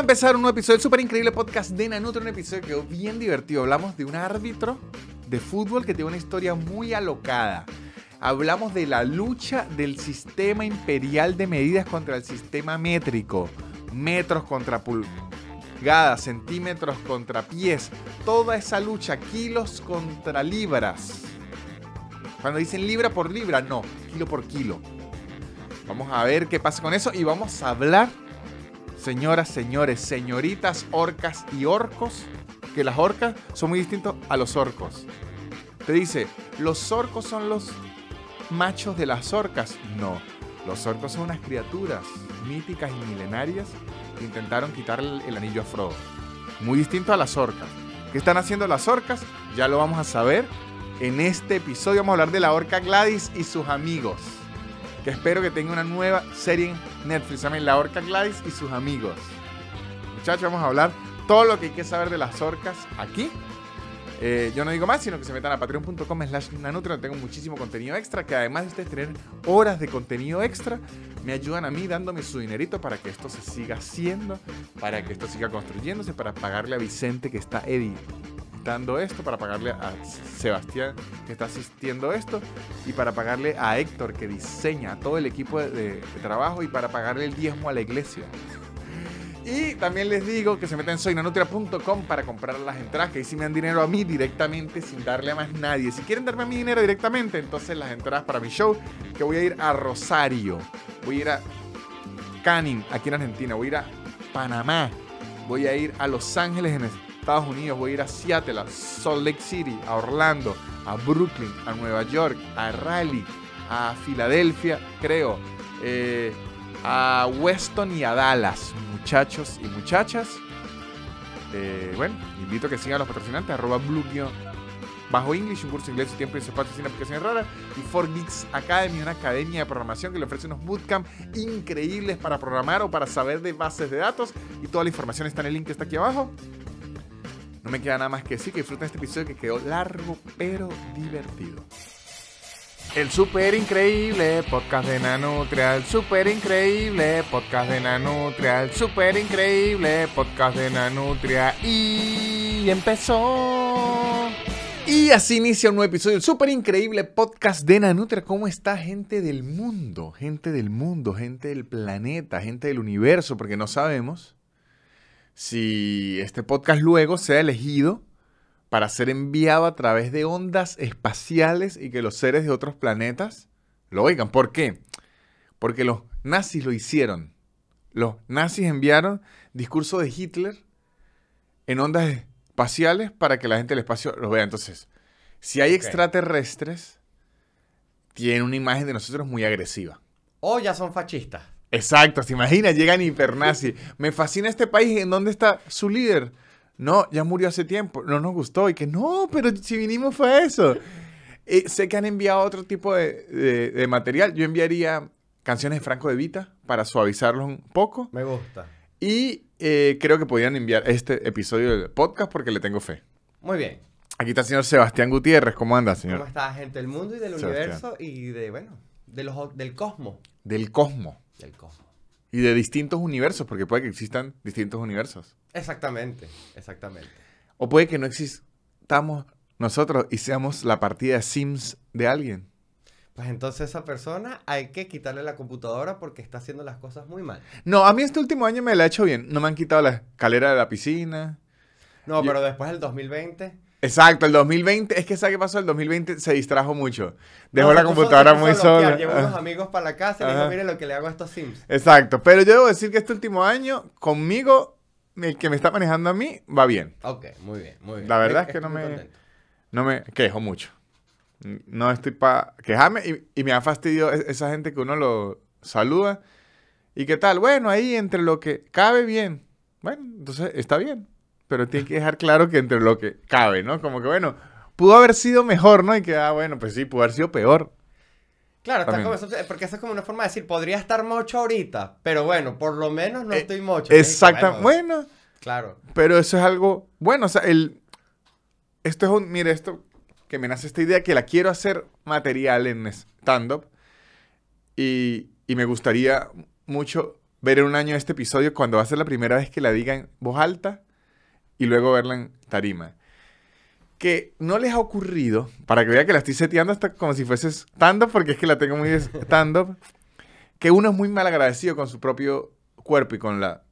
a empezar un nuevo episodio del súper increíble podcast de Nanutro, un episodio que quedó bien divertido. Hablamos de un árbitro de fútbol que tiene una historia muy alocada. Hablamos de la lucha del sistema imperial de medidas contra el sistema métrico. Metros contra pulgadas, centímetros contra pies. Toda esa lucha, kilos contra libras. Cuando dicen libra por libra, no, kilo por kilo. Vamos a ver qué pasa con eso y vamos a hablar señoras, señores, señoritas, orcas y orcos, que las orcas son muy distintos a los orcos. Te dice, los orcos son los machos de las orcas. No, los orcos son unas criaturas míticas y milenarias que intentaron quitar el, el anillo a Frodo. Muy distinto a las orcas. ¿Qué están haciendo las orcas? Ya lo vamos a saber. En este episodio vamos a hablar de la orca Gladys y sus amigos que espero que tenga una nueva serie en Netflix. Se La Orca Gladys y sus amigos. Muchachos, vamos a hablar todo lo que hay que saber de las orcas aquí. Eh, yo no digo más, sino que se metan a patreon.com slash nanutra. donde tengo muchísimo contenido extra, que además de ustedes tener horas de contenido extra, me ayudan a mí dándome su dinerito para que esto se siga haciendo, para que esto siga construyéndose, para pagarle a Vicente que está editando dando esto, para pagarle a Sebastián que está asistiendo esto y para pagarle a Héctor que diseña todo el equipo de, trabajo y para pagarle el diezmo a la iglesia. Y también les digo que se meten en soynanutria.com para comprar las entradas, que ahí sí me dan dinero a mí directamente sin darle a más nadie. Si quieren darme mi dinero directamente, entonces las entradas para mi show, que voy a ir a Rosario, voy a ir a Canning, aquí en Argentina, voy a ir a Panamá, voy a ir a Los Ángeles en Estados Unidos, voy a ir a Seattle, a Salt Lake City, a Orlando, a Brooklyn, a Nueva York, a Raleigh, a Filadelfia, creo, eh, a Weston y a Dallas, muchachos y muchachas. Eh, bueno, invito a que sigan a los patrocinantes, arroba blue bajo English, un curso inglés y tiempo y se sin aplicaciones raras. Y 4Geeks Academy, una academia de programación que le ofrece unos bootcamps increíbles para programar o para saber de bases de datos. Y toda la información está en el link que está aquí abajo. No me queda nada más que decir que disfruten este episodio que quedó largo pero divertido. El super increíble podcast de Nanutria, el super increíble podcast de Nanutria, el super increíble podcast de Nanutria y empezó. Y así inicia un nuevo episodio del super increíble podcast de Nanutria. ¿Cómo está gente del mundo? Gente del mundo, gente del planeta, gente del universo, porque no sabemos si este podcast luego sea elegido para ser enviado a través de ondas espaciales y que los seres de otros planetas lo oigan. ¿Por qué? Porque los nazis lo hicieron. Los nazis enviaron discurso de Hitler en ondas espaciales para que la gente del espacio lo vea. Entonces, si hay extraterrestres, tienen una imagen de nosotros muy agresiva. O ya son fascistas. Exacto, se imagina, llegan hipernazi. Me fascina este país, ¿en dónde está su líder? No, ya murió hace tiempo, no nos gustó. Y que no, pero si vinimos fue eso. sé que han enviado otro tipo de, material. Yo enviaría canciones de Franco de Vita para suavizarlo un poco. Me gusta. Y eh, creo que podrían enviar este episodio del podcast porque le tengo fe. Muy bien. Aquí está el señor Sebastián Gutiérrez. ¿Cómo anda, señor? ¿Cómo está, gente del mundo y del universo y de, bueno, del cosmos? Del cosmos. Y de distintos universos, porque puede que existan distintos universos. Exactamente, exactamente. O puede que no existamos nosotros y seamos la partida Sims de alguien. Pues entonces esa persona hay que quitarle la computadora porque está haciendo las cosas muy mal. No, a mí este último año me la ha he hecho bien. No me han quitado la escalera de la piscina. No, pero después del 2020 Exacto, el 2020, es que ¿sabes qué pasó? El 2020 se distrajo mucho. Dejó la computadora muy sola. Llevó unos amigos para la casa y dijo, mire lo que le hago a estos Sims. Exacto, pero yo debo decir que este último año, conmigo, el que me está manejando a mí, va bien. Ok, muy bien, muy bien. La verdad eh, es, que no me, no me quejo mucho. No estoy para quejarme y, me ha fastidio e, esa gente que uno lo saluda. ¿Y qué tal? Bueno, ahí entre lo que cabe bien. Bueno, entonces está bien pero tiene que dejar claro que entre lo que cabe, ¿no? Como que, bueno, pudo haber sido mejor, ¿no? Y que, ah, bueno, pues sí, pudo haber sido peor. Claro, porque eso es como una forma de decir, podría estar mocho ahorita, pero bueno, por lo menos no eh, estoy mocho. Exactamente, bueno, Claro. Pero eso es algo, bueno, o sea, el, esto es un, mire, esto, que me nace esta idea que la quiero hacer material en stand-up y, y me gustaría mucho ver en un año este episodio cuando va a ser la primera vez que la diga en voz alta y luego verla en tarima. Que no les ha ocurrido, para que vean que la estoy seteando hasta como si fuese stand-up, porque es que la tengo muy stand-up, que uno es muy mal agradecido con su propio cuerpo y con la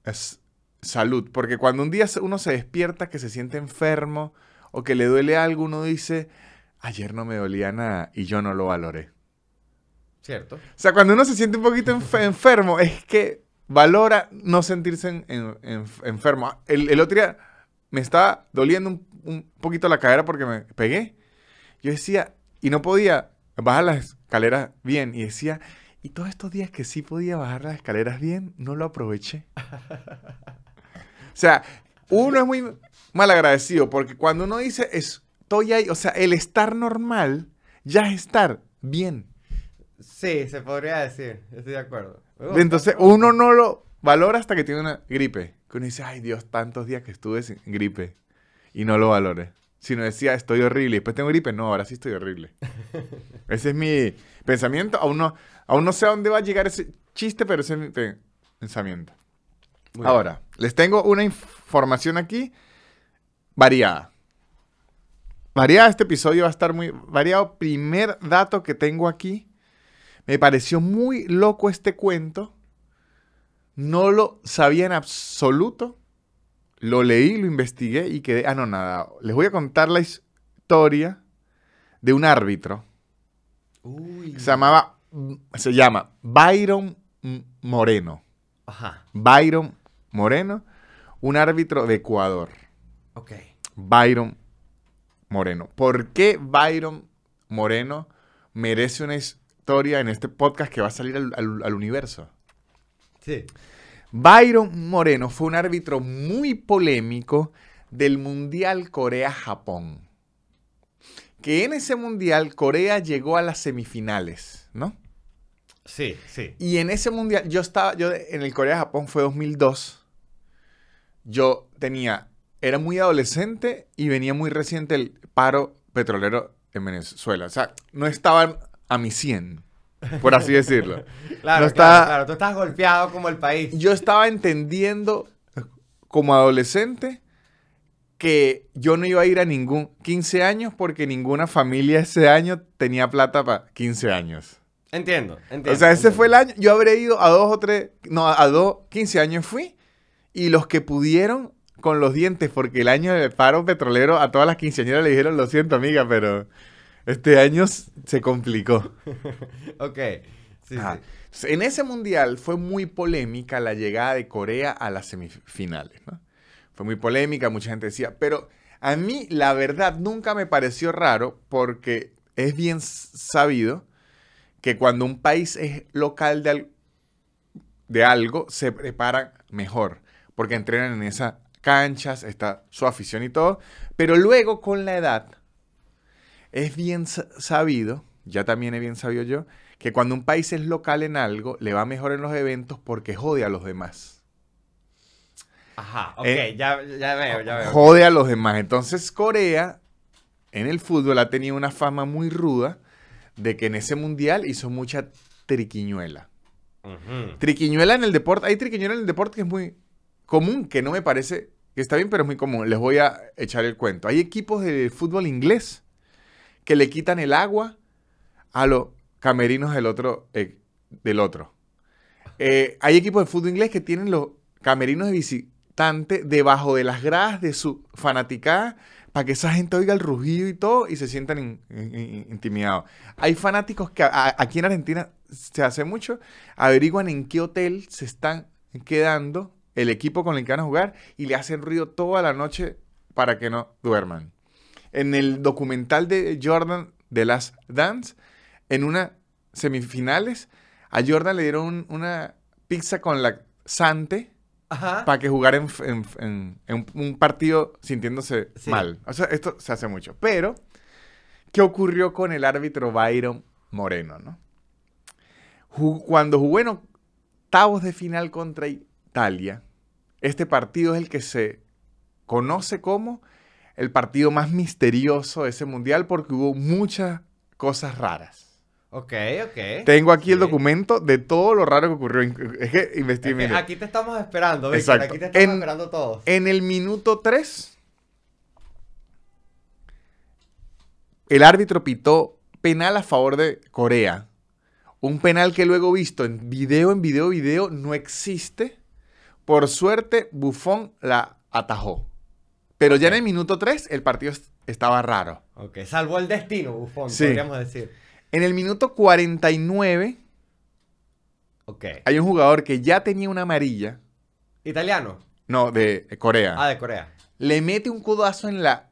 salud. Porque cuando un día uno se despierta, que se siente enfermo o que le duele algo, uno dice, ayer no me dolía nada y yo no lo valoré. Cierto. O sea, cuando uno se siente un poquito enfermo, es que valora no sentirse enfermo. El, el, otro día me estaba doliendo un, un, poquito la cadera porque me pegué. Yo decía, y no podía bajar las escaleras bien. Y decía, y todos estos días que sí podía bajar las escaleras bien, no lo aproveché. o sea, uno es muy malagradecido porque cuando uno dice estoy ahí, o sea, el estar normal ya es estar bien. Sí, se podría decir, estoy de acuerdo. Entonces, uno no lo valora hasta que tiene una gripe. Que uno dice, ay Dios, tantos días que estuve sin gripe. Y no lo valore. Si no decía, estoy horrible, y después tengo gripe, no, ahora sí estoy horrible. ese es mi pensamiento. Aún no, sé a dónde va a llegar ese chiste, pero ese es mi pensamiento. ahora, les tengo una información aquí variada. Variada, este episodio va a estar muy variado. Primer dato que tengo aquí. Me pareció muy loco este cuento no lo sabía en absoluto. Lo leí, lo investigué y quedé Ah, no, nada, Les voy a contar la historia de un árbitro. Se llamaba, se llama Byron Moreno. Ajá. Byron Moreno, un árbitro de Ecuador. Ok. Byron Moreno. ¿Por qué Byron Moreno merece una historia en este podcast que va a salir al universo? Sí. Byron Moreno fue un árbitro muy polémico del Mundial Corea-Japón. Que en ese Mundial Corea llegó a las semifinales, ¿no? Sí, sí. Y en ese Mundial, yo estaba, yo en el Corea-Japón fue 2002. Yo tenía, era muy adolescente y venía muy reciente el paro petrolero en Venezuela. O sea, no estaba a mi 100 por así decirlo. claro, claro, tú estás golpeado como el país. Yo estaba entendiendo como adolescente que yo no iba a ir a ningún 15 años porque ninguna familia ese año tenía plata para 15 años. Entiendo, entiendo. O sea, ese fue el año. Yo habré ido a dos o tres, no, a dos, 15 años fui y los que pudieron con los dientes, porque el año de paro petrolero a todas las quinceañeras le dijeron, lo siento amiga, pero este año se complicó. ok. En ese mundial fue muy polémica la llegada de Corea a las semifinales. Fue muy polémica, mucha gente decía, pero a mí la verdad nunca me pareció raro porque es bien sabido que cuando un país es local de, de algo, se prepara mejor, porque entrenan en esas canchas, está su afición y todo, pero luego con la edad es bien sabido, ya también he bien sabido yo, que cuando un país es local en algo, le va mejor en los eventos porque jode a los demás. Ajá, ok, eh, ya, veo, ya veo. Jode a los demás. Entonces Corea en el fútbol ha tenido una fama muy ruda de que en ese mundial hizo mucha triquiñuela. Triquiñuela en el deporte, hay triquiñuela en el deporte que es muy común, que no me parece que está bien, pero es muy común. Les voy a echar el cuento. Hay equipos de fútbol inglés que le quitan el agua a los camerinos del otro. Eh, del otro. Eh, hay equipos de fútbol inglés que tienen los camerinos de visitante debajo de las gradas de su fanaticada para que esa gente oiga el rugido y todo y se sientan intimidados. Hay fanáticos que aquí en Argentina se hace mucho, averiguan en qué hotel se están quedando el equipo con el que van a jugar y le hacen ruido toda la noche para que no duerman en el documental de Jordan de las Dance, en una semifinales, a Jordan le dieron una pizza con la Sante para que jugara en, un partido sintiéndose mal. O sea, esto se hace mucho. Pero, ¿qué ocurrió con el árbitro Byron Moreno, cuando jugó en octavos de final contra Italia, este partido es el que se conoce como el partido más misterioso de ese mundial porque hubo muchas cosas raras. Ok, ok. Tengo aquí el documento de todo lo raro que ocurrió. Es que investigué. aquí te estamos esperando, Víctor. Aquí te estamos en, esperando todos. En el minuto 3, el árbitro pitó penal a favor de Corea. Un penal que luego visto en video, en video, video, no existe. Por suerte, Buffon la atajó. Pero ya en el minuto 3 el partido estaba raro. Ok, salvó el destino, Bufón, podríamos decir. En el minuto 49 okay. hay un jugador que ya tenía una amarilla. ¿Italiano? No, de Corea. Ah, de Corea. Le mete un codazo en la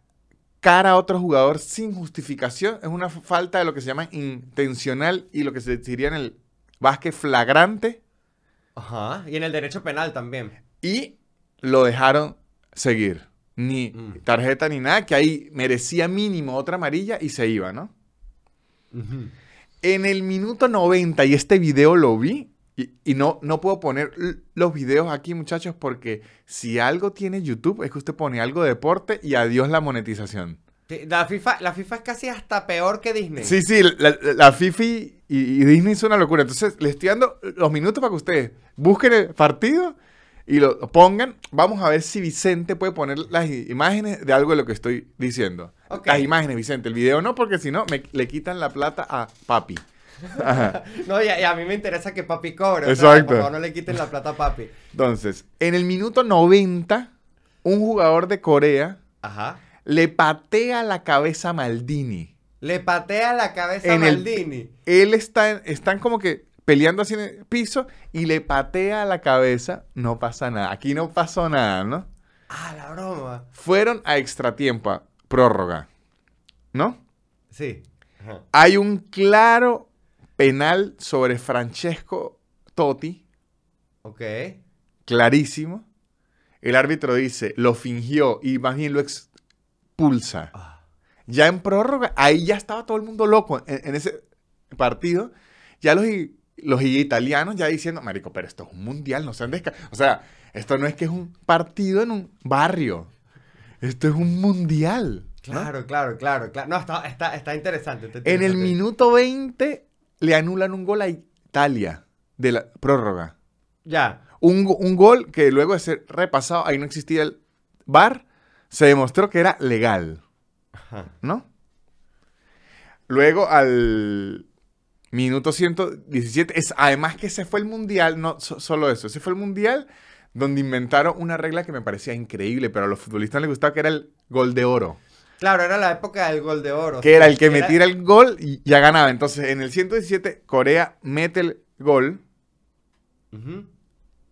cara a otro jugador sin justificación. Es una falta de lo que se llama intencional y lo que se diría en el básquet flagrante. Ajá, y en el derecho penal también. Y lo dejaron seguir ni mm. tarjeta ni nada, que ahí merecía mínimo otra amarilla y se iba, ¿no? En el minuto 90, y este video lo vi, y, no, no puedo poner los videos aquí, muchachos, porque si algo tiene YouTube es que usted pone algo de deporte y adiós la monetización. la, FIFA, la FIFA es casi hasta peor que Disney. Sí, sí, la, FIFA y, Disney es una locura. Entonces, les estoy dando los minutos para que ustedes busquen el partido y lo pongan. Vamos a ver si Vicente puede poner las imágenes de algo de lo que estoy diciendo. Las imágenes, Vicente. El video no, porque si no, le quitan la plata a papi. no, y a, mí me interesa que papi cobre. Exacto. no le quiten la plata a papi. Entonces, en el minuto 90, un jugador de Corea le patea la cabeza a Maldini. Le patea la cabeza a Maldini. él está, están como que peleando así en el piso y le patea la cabeza, no pasa nada. Aquí no pasó nada, ¿no? Ah, la broma. Fueron a extratiempo, a prórroga, ¿no? Sí. Hay un claro penal sobre Francesco Totti. Ok. Clarísimo. El árbitro dice, lo fingió y más bien lo expulsa. Ah. Ya en prórroga, ahí ya estaba todo el mundo loco en, en ese partido. Ya los los italianos ya diciendo, marico, pero esto es un mundial, no sean descarados. O sea, esto no es que es un partido en un barrio. Esto es un mundial. Claro, claro, claro, No, está, interesante. en el minuto 20 le anulan un gol a Italia de la prórroga. Ya. Un, gol que luego de ser repasado, ahí no existía el bar, se demostró que era legal. Ajá. ¿No? Luego al Minuto 117. Es, además que se fue el mundial, no solo eso, se fue el mundial donde inventaron una regla que me parecía increíble, pero a los futbolistas les gustaba que era el gol de oro. Claro, era la época del gol de oro. Que era el que, metiera el gol y ya ganaba. Entonces, en el 117, Corea mete el gol.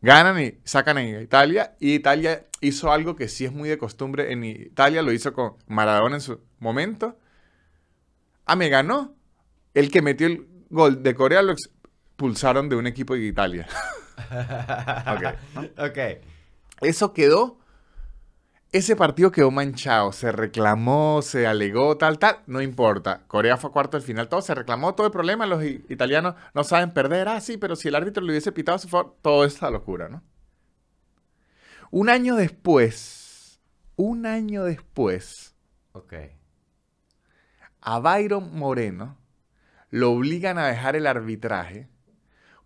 Ganan y sacan en Italia. Y Italia hizo algo que sí es muy de costumbre en Italia. Lo hizo con Maradona en su momento. Ah, me ganó. El que metió el gol de Corea lo expulsaron de un equipo de Italia. ok. Eso quedó. Ese partido quedó manchado, se reclamó, se alegó, tal, tal, no importa. Corea fue cuarto al final, todo se reclamó, todo el problema, los italianos no saben perder, ah, sí, pero si el árbitro le hubiese pitado su favor, toda esta locura, ¿no? Un año después, un año después, ok, a Byron Moreno lo obligan a dejar el arbitraje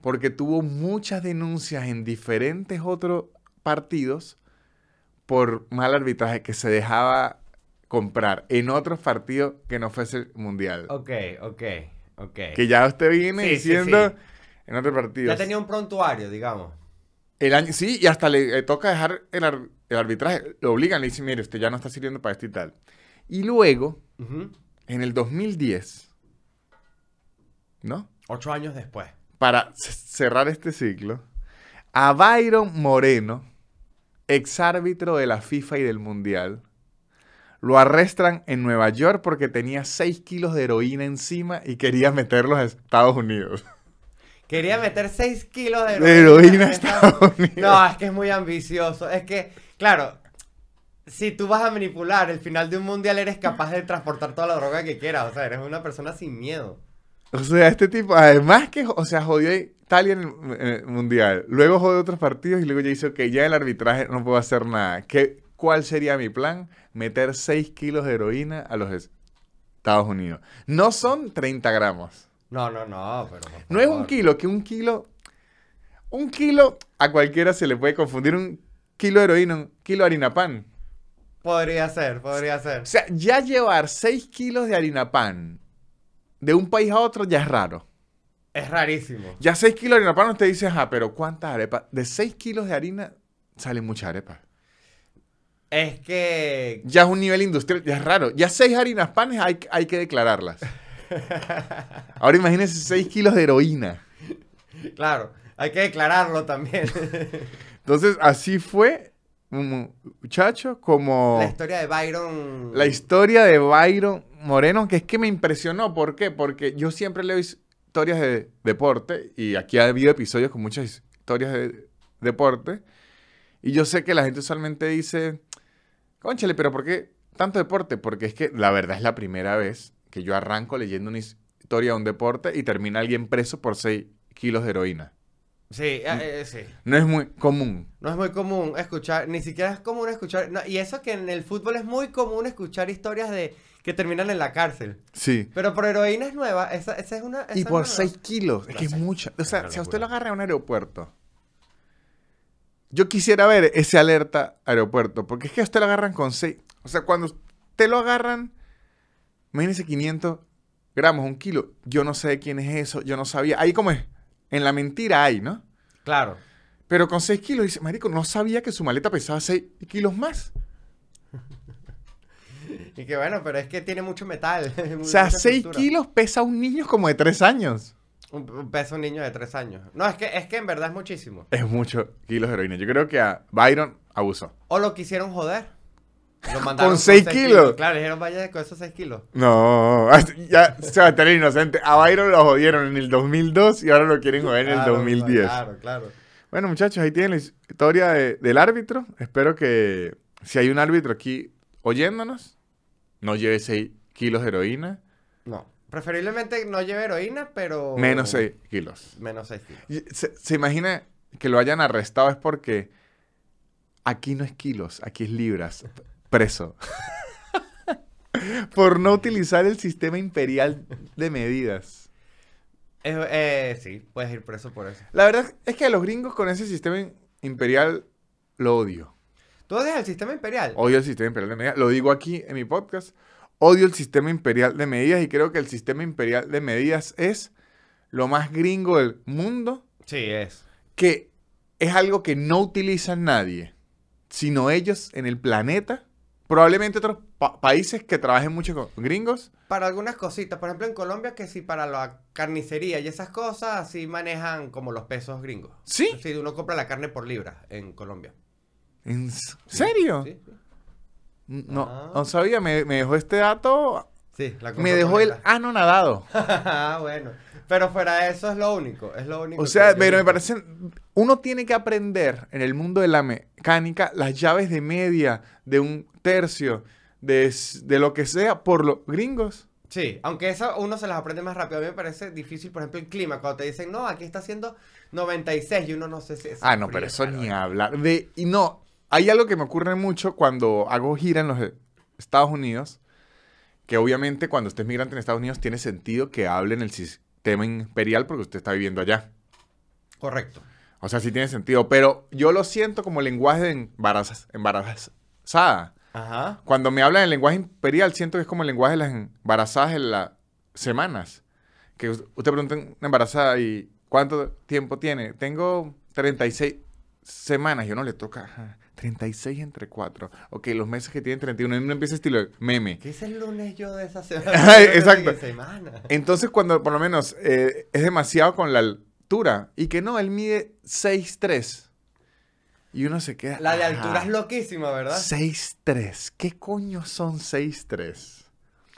porque tuvo muchas denuncias en diferentes otros partidos por mal arbitraje que se dejaba comprar en otros partidos que no fue el mundial. Ok, ok, ok. Que ya usted viene diciendo en otros partidos. Ya tenía un prontuario, digamos. El sí, y hasta le, toca dejar el, arbitraje. Lo obligan, le dicen, mire, usted ya no está sirviendo para esto y tal. Y luego, en el 2010, ¿no? Ocho años después. Para cerrar este ciclo, a Byron Moreno, ex árbitro de la FIFA y del Mundial, lo arrestan en Nueva York porque tenía seis kilos de heroína encima y quería meterlos a Estados Unidos. Quería meter 6 kilos de heroína, a Estados Unidos. No, es que es muy ambicioso. Es que, claro, si tú vas a manipular el final de un mundial, eres capaz de transportar toda la droga que quieras. O sea, eres una persona sin miedo. O sea, este tipo, además que, o sea, jodió Italia en el, Mundial, luego jodió otros partidos y luego ya hizo que ya el arbitraje no puedo hacer nada. ¿Qué, ¿Cuál sería mi plan? Meter 6 kilos de heroína a los Estados Unidos. No son 30 gramos. No, no, no, pero... No es un kilo, que un kilo... Un kilo a cualquiera se le puede confundir un kilo de heroína, un kilo de harina pan. Podría ser, podría ser. O sea, ya llevar 6 kilos de harina pan de un país a otro ya es raro. Es rarísimo. Ya 6 kilos de harina pan, te dice, ah, pero ¿cuántas arepas? De 6 kilos de harina salen muchas arepas. Es que... Ya es un nivel industrial, ya es raro. Ya 6 harinas panes hay, hay que declararlas. Ahora imagínese 6 kilos de heroína. Claro, hay que declararlo también. Entonces, así fue, mm, muchacho, como... La historia de Byron... La historia de Byron Moreno, que es que me impresionó. ¿Por qué? Porque yo siempre leo historias de deporte y aquí ha habido episodios con muchas historias de deporte. Y yo sé que la gente usualmente dice, conchale, pero ¿por qué tanto deporte? Porque es que la verdad es la primera vez que yo arranco leyendo una historia de un deporte y termina alguien preso por 6 kilos de heroína. Sí, eh, eh, sí. No es muy común. No es muy común escuchar, ni siquiera es común escuchar, y eso que en el fútbol es muy común escuchar historias de que terminan en la cárcel. Sí. Pero por heroína es nueva, esa, es una... y por 6 kilos, es que es mucha. O sea, si a usted lo agarra en un aeropuerto, yo quisiera ver ese alerta aeropuerto, porque es que a usted lo agarran con 6... O sea, cuando usted lo agarran, imagínese 500 gramos, un kilo. Yo no sé de quién es eso, yo no sabía. Ahí como es, en la mentira hay, ¿no? Claro. Pero con 6 kilos, dice, marico, no sabía que su maleta pesaba 6 kilos más y que bueno, pero es que tiene mucho metal. o sea, 6 kilos pesa un niño como de 3 años. pesa un niño de 3 años. No, es que, es que en verdad es muchísimo. Es mucho kilos de heroína. Yo creo que a Byron abusó. O lo quisieron joder. Lo mandaron ¿Con 6 kilos? Claro, dijeron, vaya con esos 6 kilos. No, ya se va a tener inocente. A Byron lo jodieron en el 2002 y ahora lo quieren joder en el 2010. Claro, claro. Bueno, muchachos, ahí tienen la historia del árbitro. Espero que si hay un árbitro aquí oyéndonos, no lleve 6 kilos de heroína. No. Preferiblemente no lleve heroína, pero... Menos 6 kilos. Menos 6 kilos. Se, imagina que lo hayan arrestado es porque aquí no es kilos, aquí es libras. Preso. Por no utilizar el sistema imperial de medidas. eh, sí, puedes ir preso por eso. La verdad es que a los gringos con ese sistema imperial lo odio. Tú odias el sistema imperial. Odio el sistema imperial de medidas. Lo digo aquí en mi podcast. Odio el sistema imperial de medidas y creo que el sistema imperial de medidas es lo más gringo del mundo. Sí, es. Que es algo que no utiliza nadie, sino ellos en el planeta. Probablemente otros países que trabajen mucho con gringos. Para algunas cositas. Por ejemplo, en Colombia, que si para la carnicería y esas cosas, sí manejan como los pesos gringos. Sí. Si uno compra la carne por libra en Colombia. ¿En serio? No, no ah. sabía, me, dejó este dato. Sí, la Me dejó el ano ah, nadado. Ah, bueno, pero fuera de eso es lo único, es lo único. O sea, pero me parece, uno tiene que aprender en el mundo de la mecánica las llaves de media, de un tercio, de, lo que sea, por los gringos. Sí, aunque eso uno se las aprende más rápido. A mí me parece difícil, por ejemplo, el clima. Cuando te dicen, no, aquí está haciendo 96 y uno no sé si es. Ah, no, pero eso ni hablar. De, y no, hay algo que me ocurre mucho cuando hago gira en los Estados Unidos, que obviamente cuando usted es migrante en Estados Unidos tiene sentido que hable en el sistema imperial porque usted está viviendo allá. Correcto. O sea, sí tiene sentido, pero yo lo siento como lenguaje de embarazas, embarazada. Ajá. Cuando me hablan en lenguaje imperial, siento que es como el lenguaje de las embarazadas en las semanas. Que usted pregunta una embarazada y ¿cuánto tiempo tiene? Tengo 36 semanas. Yo no le toca 36 entre 4. Ok, los meses que tienen 31. Y uno empieza estilo meme. ¿Qué es el lunes yo de esa semana? Exacto. Semana. Entonces, cuando por lo menos eh, es demasiado con la altura. Y que no, él mide 6-3. Y uno se queda. La de altura es loquísima, ¿verdad? 6-3. ¿Qué coño son 6'3? tres?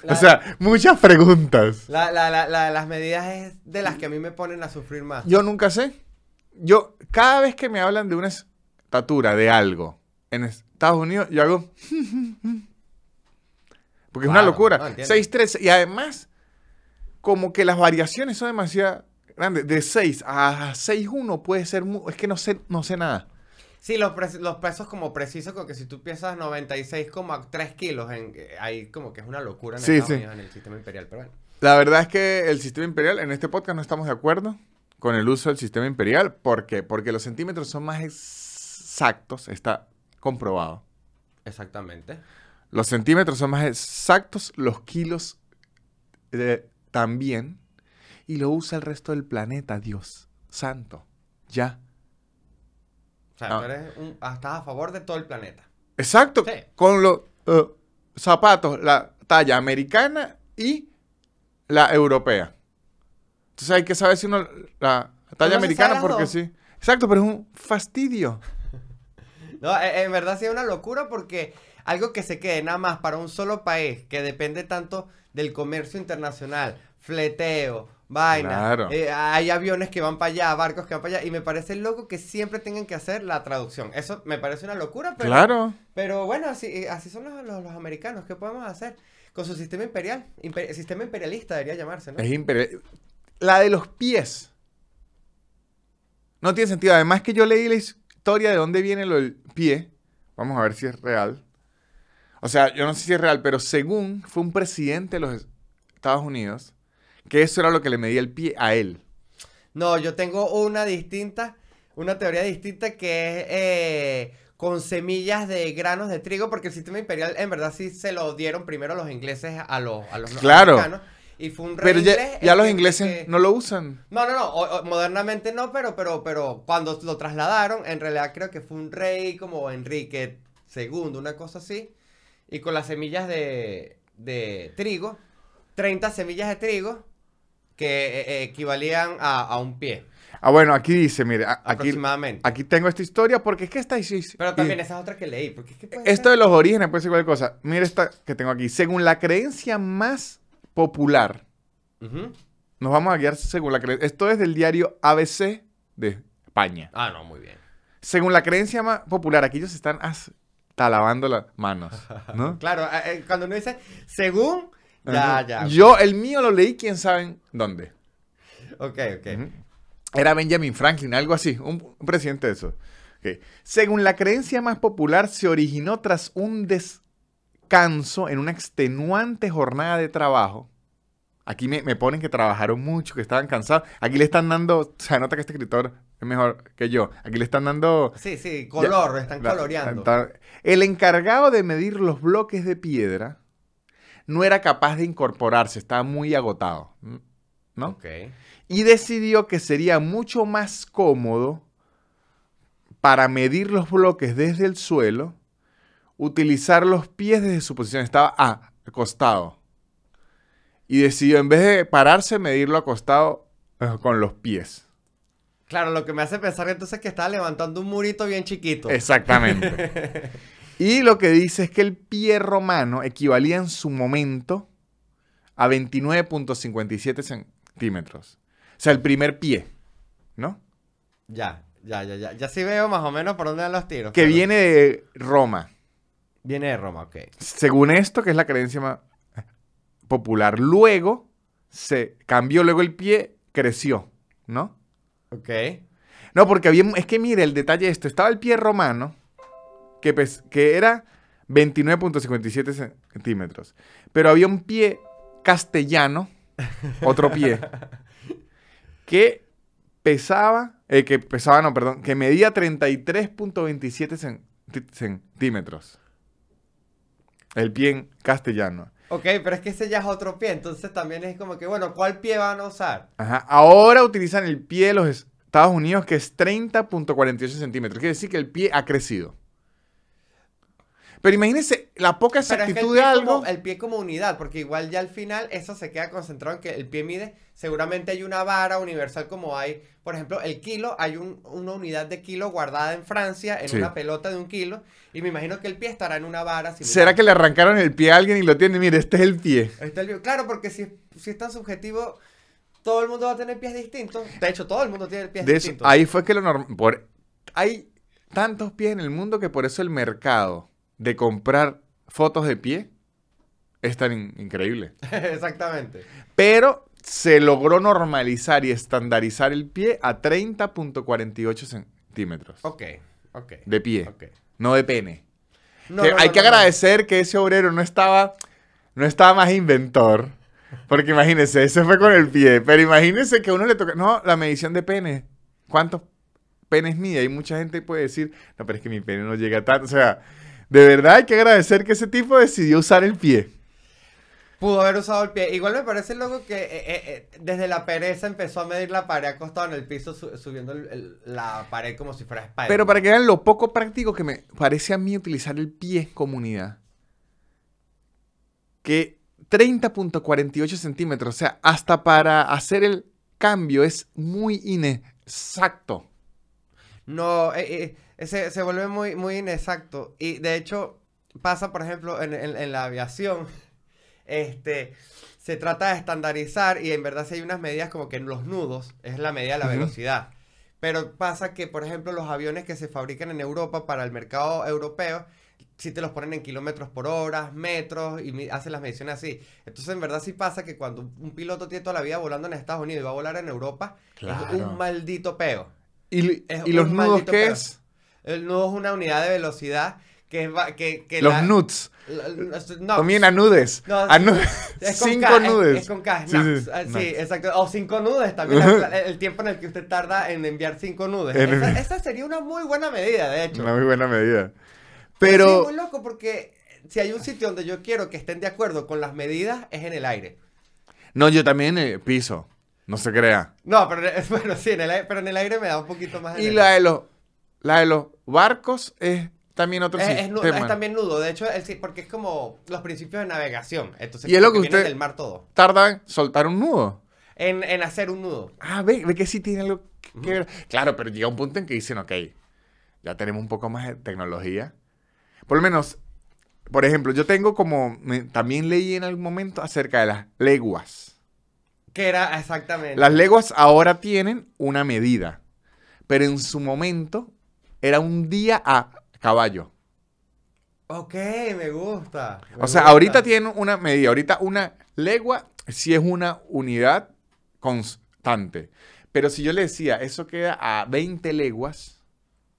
o sea, muchas preguntas. La, la, la, las medidas es de las que a mí me ponen a sufrir más. Yo nunca sé. Yo, cada vez que me hablan de unas de algo en Estados Unidos, yo hago. Porque es una locura. No 6 Y además, como que las variaciones son demasiado grandes. De 6 a 6'1 puede ser. Es que no sé, no sé nada. Sí, los, los pesos como precisos, como que si tú piensas 96,3 kilos, en, ahí como que es una locura en, sí, en el sistema imperial. Pero bueno. La verdad es que el sistema imperial, en este podcast no estamos de acuerdo con el uso del sistema imperial. porque Porque los centímetros son más exactos, está comprobado. Exactamente. Los centímetros son más exactos, los kilos eh, también. Y lo usa el resto del planeta, Dios santo. Ya. O sea, ah. tú eres un, estás a favor de todo el planeta. Exacto. Con los eh, zapatos, la talla americana y la europea. Entonces hay que saber si uno la talla americana porque sí. Exacto, pero es un fastidio. No, eh, eh, en verdad sí es una locura porque algo que se quede nada más para un solo país que depende tanto del comercio internacional, fleteo, vaina. Eh, hay aviones que van para allá, barcos que van para allá. Y me parece loco que siempre tengan que hacer la traducción. Eso me parece una locura, pero. Pero bueno, así, así son los, americanos. ¿Qué podemos hacer? Con su sistema imperial. sistema imperialista debería llamarse, ¿no? Es imperial. La de los pies. No tiene sentido. Además que yo leí, la historia de dónde viene lo pie, vamos a ver si es real. O sea, yo no sé si es real, pero según fue un presidente de los Estados Unidos, que eso era lo que le medía el pie a él. No, yo tengo una distinta, una teoría distinta que es eh, con semillas de granos de trigo, porque el sistema imperial en verdad sí se lo dieron primero los ingleses a los, a los claro. Y fue un rey Pero ya, los este, ingleses no lo usan. No, no, no. modernamente no, pero, pero, pero cuando lo trasladaron, en realidad creo que fue un rey como Enrique II, una cosa así. Y con las semillas de, trigo, 30 semillas de trigo que eh, eh, equivalían a, un pie. Ah, bueno, aquí dice, mire, aquí, aquí tengo esta historia porque es que esta sí, Pero también esa es otra que leí. Porque esto de los orígenes puede ser cualquier cosa. Mire esta que tengo aquí. Según la creencia más popular. Nos vamos a guiar según la creencia. Esto es del diario ABC de España. Ah, no, muy bien. Según la creencia más popular, aquí ellos están hasta lavando las manos, ¿no? claro, eh, eh, cuando uno dice según, ya, ya. Yo, el mío lo leí, quién sabe dónde. Ok, ok. Era Benjamin Franklin, algo así, un, presidente de eso. Según la creencia más popular, se originó tras un des canso en una extenuante jornada de trabajo. Aquí me, ponen que trabajaron mucho, que estaban cansados. Aquí le están dando, se nota que este escritor es mejor que yo. Aquí le están dando... Sí, sí, color, están coloreando. el encargado de medir los bloques de piedra no era capaz de incorporarse, estaba muy agotado. ¿No? Y decidió que sería mucho más cómodo para medir los bloques desde el suelo utilizar los pies desde su posición. Estaba acostado. Y decidió, en vez de pararse, medirlo acostado eh, con los pies. Claro, lo que me hace pensar entonces es que estaba levantando un murito bien chiquito. Exactamente. y lo que dice es que el pie romano equivalía en su momento a 29.57 centímetros. O sea, el primer pie, ¿no? Ya, ya, ya, ya. Ya sí veo más o menos por dónde dan los tiros. Que viene de Roma. Viene de Roma, ok. Según esto, que es la creencia más popular, luego se cambió, luego el pie creció, ¿no? Ok. No, porque había, es que mire el detalle de esto, estaba el pie romano, que, que era 29.57 centímetros, pero había un pie castellano, otro pie, que pesaba, eh, que pesaba, no, perdón, que medía 33.27 centímetros. El pie en castellano. Ok, pero es que ese ya es otro pie, entonces también es como que, bueno, ¿cuál pie van a usar? Ajá, ahora utilizan el pie de los Estados Unidos que es 30.48 centímetros, quiere decir que el pie ha crecido. Pero imagínense la poca exactitud de algo. el pie como unidad, porque igual ya al final eso se queda concentrado en que el pie mide. Seguramente hay una vara universal como hay, por ejemplo, el kilo. Hay una unidad de kilo guardada en Francia en una pelota de un kilo. Y me imagino que el pie estará en una vara. Si ¿Será que le arrancaron el pie a alguien y lo tiene? Mire, este es el pie. Claro, porque si, si es tan subjetivo todo el mundo va a tener pies distintos. De hecho, todo el mundo tiene pies distintos. ahí fue que lo normal. Hay tantos pies en el mundo que por eso el mercado de comprar fotos de pie es tan increíble. Exactamente. Pero se logró normalizar y estandarizar el pie a 30.48 centímetros. Ok, ok. De pie. Okay. No de pene. No, hay que agradecer que ese obrero no estaba, no estaba más inventor. Porque imagínense, ese fue con el pie. Pero imagínense que uno le toca. No, la medición de pene. ¿Cuántos penes mide? Y mucha gente puede decir, no, pero es que mi pene no llega tanto. O sea, de verdad hay que agradecer que ese tipo decidió usar el pie. Pudo haber usado el pie. Igual me parece loco que eh, eh, eh, desde la pereza empezó a medir la pared acostado en el piso, subiendo la pared como si fuera espalda. Pero para que vean lo poco práctico que me parece a mí utilizar el pie como Que 30.48 centímetros, o sea, hasta para hacer el cambio es muy inexacto. No, eh se, vuelve muy, muy inexacto. Y de hecho, pasa, por ejemplo, en, la aviación. Este, se trata de estandarizar y en verdad si hay unas medidas como que en los nudos es la medida de la velocidad. Pero pasa que, por ejemplo, los aviones que se fabrican en Europa para el mercado europeo, si te los ponen en kilómetros por hora, metros, y hacen las mediciones así. Entonces, en verdad sí pasa que cuando un piloto tiene toda la vida volando en Estados Unidos y va a volar en Europa, es un maldito peo. ¿Y, y los nudos qué el nudo es una unidad de velocidad que que, que los nudes. También a nudes. cinco nudes. Es, con K, sí, ah, exacto. O cinco nudes también. el tiempo en el que usted tarda en enviar cinco nudes. esa, sería una muy buena medida, de hecho. Una muy buena medida. Pero. Es muy loco porque si hay un sitio donde yo quiero que estén de acuerdo con las medidas es en el aire. No, yo también eh, piso. No se crea. No, pero bueno, sí, en el aire, pero en el aire me da un poquito más. De y la de los la de los barcos es también otro es, Es, también nudo, de hecho, porque es como los principios de navegación. Entonces, y es lo que usted del mar todo. tarda en soltar un nudo. En, hacer un nudo. Ah, ve, ve que sí tiene algo que Claro, pero llega un punto en que dicen, ok, ya tenemos un poco más de tecnología. Por lo menos, por ejemplo, yo tengo como, también leí en algún momento acerca de las leguas. Que era exactamente. Las leguas ahora tienen una medida, pero en su momento era un día a caballo. Ok, me gusta. o sea, ahorita tiene una medida, ahorita una legua sí es una unidad constante. Pero si yo le decía, eso queda a 20 leguas.